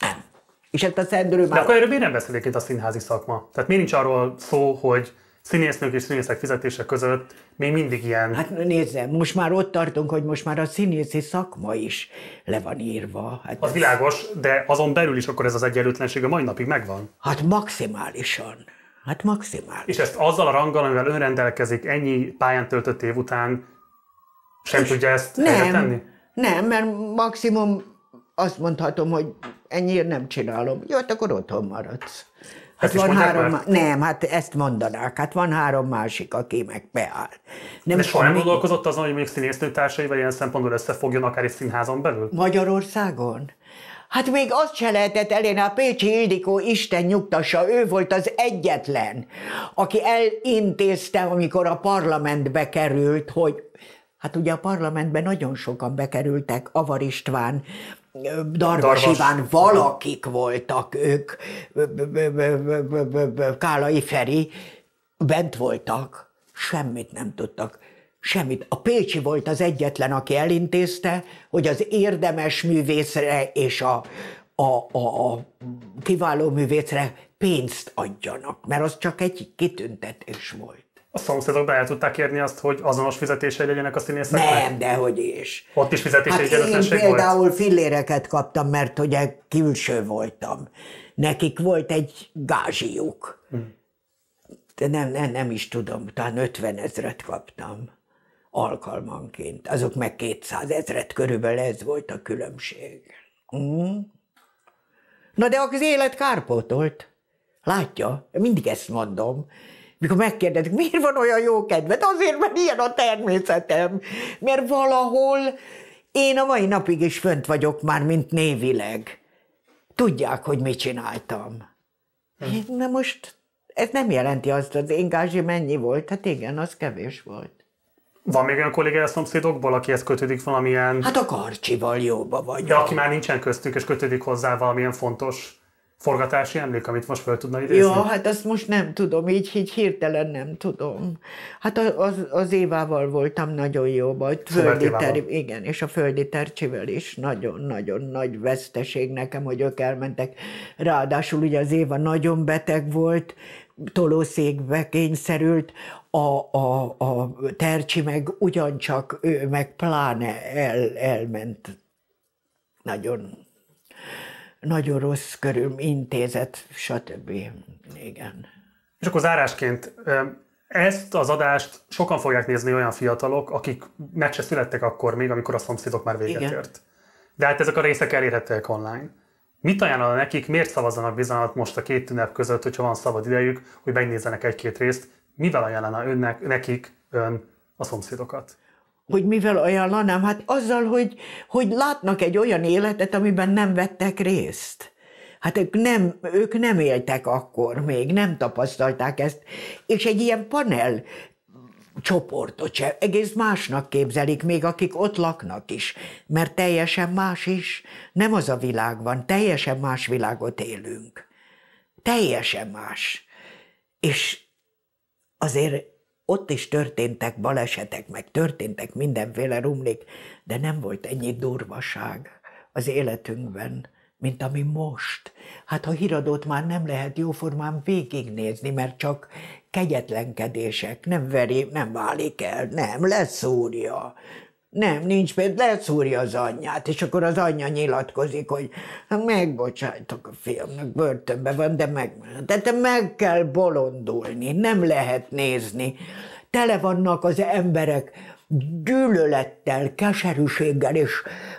Nem. És ezt hát a szendőrő már... De akkor erről miért nem beszélik itt a színházi szakma? Tehát miért nincs arról szó, hogy színésznők és színészek fizetése között még mindig ilyen... Hát nézze, most már ott tartunk, hogy most már a színészi szakma is le van írva. Hát az ez... világos, de azon belül is akkor ez az egyenlőtlenség a mai napig megvan? Hát maximálisan. Hát maximálisan. És ezt azzal a ranggal, amivel ön rendelkezik ennyi pályán töltött év után, sem tudja ezt nem, tenni? Nem, mert maximum azt mondhatom, hogy ennyiért nem csinálom. Jó, hát akkor otthon maradsz. Hát, hát van három, már? nem, hát ezt mondanák, hát van három másik, aki meg beáll. Nem De soha nem gondolkozott azon, hogy mondjuk színésznőtársaival ilyen szempontból összefogjon akár egy színházon belül? Magyarországon? Hát még azt se lehetett elérni, a Pécsi Ildikó Isten nyugtassa, ő volt az egyetlen, aki elintézte, amikor a parlamentbe került, hogy Hát ugye a parlamentben nagyon sokan bekerültek, Avar István, Darvas Iván, valakik voltak ők, Kálai Feri, bent voltak, semmit nem tudtak. Semmit. A Pécsi volt az egyetlen, aki elintézte, hogy az érdemes művészre és a, a, a, a kiváló művészre pénzt adjanak, mert az csak egy kitüntetés volt a szomszédok el tudták érni azt, hogy azonos fizetései legyenek a színészeknek? Nem, dehogy is. Ott is fizetési hát én például volt? filléreket kaptam, mert ugye külső voltam. Nekik volt egy gázsiuk. De nem, nem, nem is tudom, talán 50 ezret kaptam alkalmanként. Azok meg 200 ezret körülbelül ez volt a különbség. Mm. Na de az élet kárpótolt. Látja, mindig ezt mondom mikor megkérdezik, miért van olyan jó kedved? Azért, mert ilyen a természetem, mert valahol én a mai napig is fönt vagyok már, mint névileg. Tudják, hogy mit csináltam. Hm. Na most ez nem jelenti azt, az én gázsi mennyi volt? Hát igen, az kevés volt. Van még olyan kollégája a szomszédokból, akihez kötődik valamilyen... Hát a karcsival jóba vagy. Ja, aki már nincsen köztük, és kötődik hozzá valamilyen fontos forgatási emlék, amit most fel tudna idézni? Ja, hát azt most nem tudom, így, így hirtelen nem tudom. Hát az, az Évával voltam nagyon jó, a földi ter, igen, és a földi tercsivel is nagyon-nagyon nagy veszteség nekem, hogy ők elmentek. Ráadásul ugye az Éva nagyon beteg volt, tolószékbe kényszerült, a, a, a tercsi meg ugyancsak, ő meg pláne el, elment nagyon nagyon rossz körül intézet, stb. Igen. És akkor zárásként ezt az adást sokan fogják nézni olyan fiatalok, akik meg se születtek akkor még, amikor a szomszédok már véget Igen. ért. De hát ezek a részek elérhetőek online. Mit ajánlana nekik, miért szavazzanak bizonyat most a két ünnep között, hogyha van szabad idejük, hogy megnézzenek egy-két részt, mivel ajánlana önnek, nekik ön a szomszédokat? hogy mivel ajánlanám? Hát azzal, hogy, hogy látnak egy olyan életet, amiben nem vettek részt. Hát ők nem, ők nem éltek akkor még, nem tapasztalták ezt. És egy ilyen panel csoportot se, egész másnak képzelik, még akik ott laknak is, mert teljesen más is, nem az a világ van, teljesen más világot élünk. Teljesen más. És azért ott is történtek balesetek, meg történtek mindenféle rumlik, de nem volt ennyi durvaság az életünkben, mint ami most. Hát a híradót már nem lehet jóformán végignézni, mert csak kegyetlenkedések, nem veri, nem válik el, nem leszúrja, nem, nincs pénz, leszúrja az anyját, és akkor az anyja nyilatkozik, hogy hát megbocsájtok a filmnek, börtönben van, de meg, de te meg kell bolondulni, nem lehet nézni. Tele vannak az emberek gyűlölettel, keserűséggel, és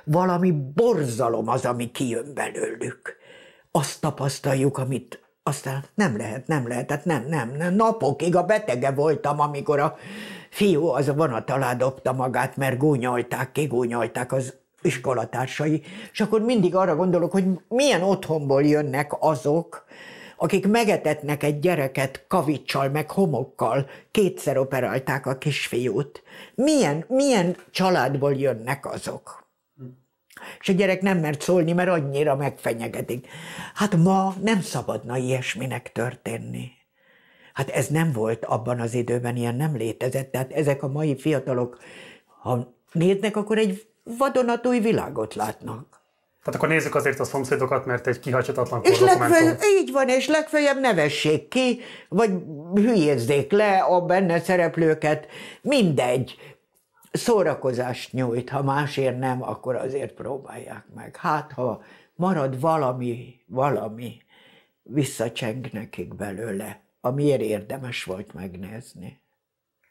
valami borzalom az, ami kijön belőlük. Azt tapasztaljuk, amit aztán nem lehet, nem lehet, tehát nem, nem, nem. Napokig a betege voltam, amikor a fiú az a vonat alá dobta magát, mert gúnyolták, kigúnyolták az iskolatársai, és akkor mindig arra gondolok, hogy milyen otthonból jönnek azok, akik megetetnek egy gyereket kavicsal, meg homokkal, kétszer operálták a kisfiút. Milyen, milyen családból jönnek azok? És a gyerek nem mert szólni, mert annyira megfenyegetik. Hát ma nem szabadna ilyesminek történni. Hát ez nem volt abban az időben, ilyen nem létezett. Tehát ezek a mai fiatalok, ha néznek, akkor egy vadonatúj világot látnak. Tehát akkor nézzük azért a szomszédokat, mert egy kihagyhatatlan és Így van, és legfeljebb nevessék ki, vagy hülyézzék le a benne szereplőket, mindegy. Szórakozást nyújt, ha másért nem, akkor azért próbálják meg. Hát, ha marad valami, valami, visszacseng nekik belőle amiért érdemes volt megnézni.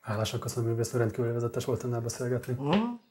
Hálásak köszönöm, művész, rendkívül élvezetes volt önnel beszélgetni. Uh-huh.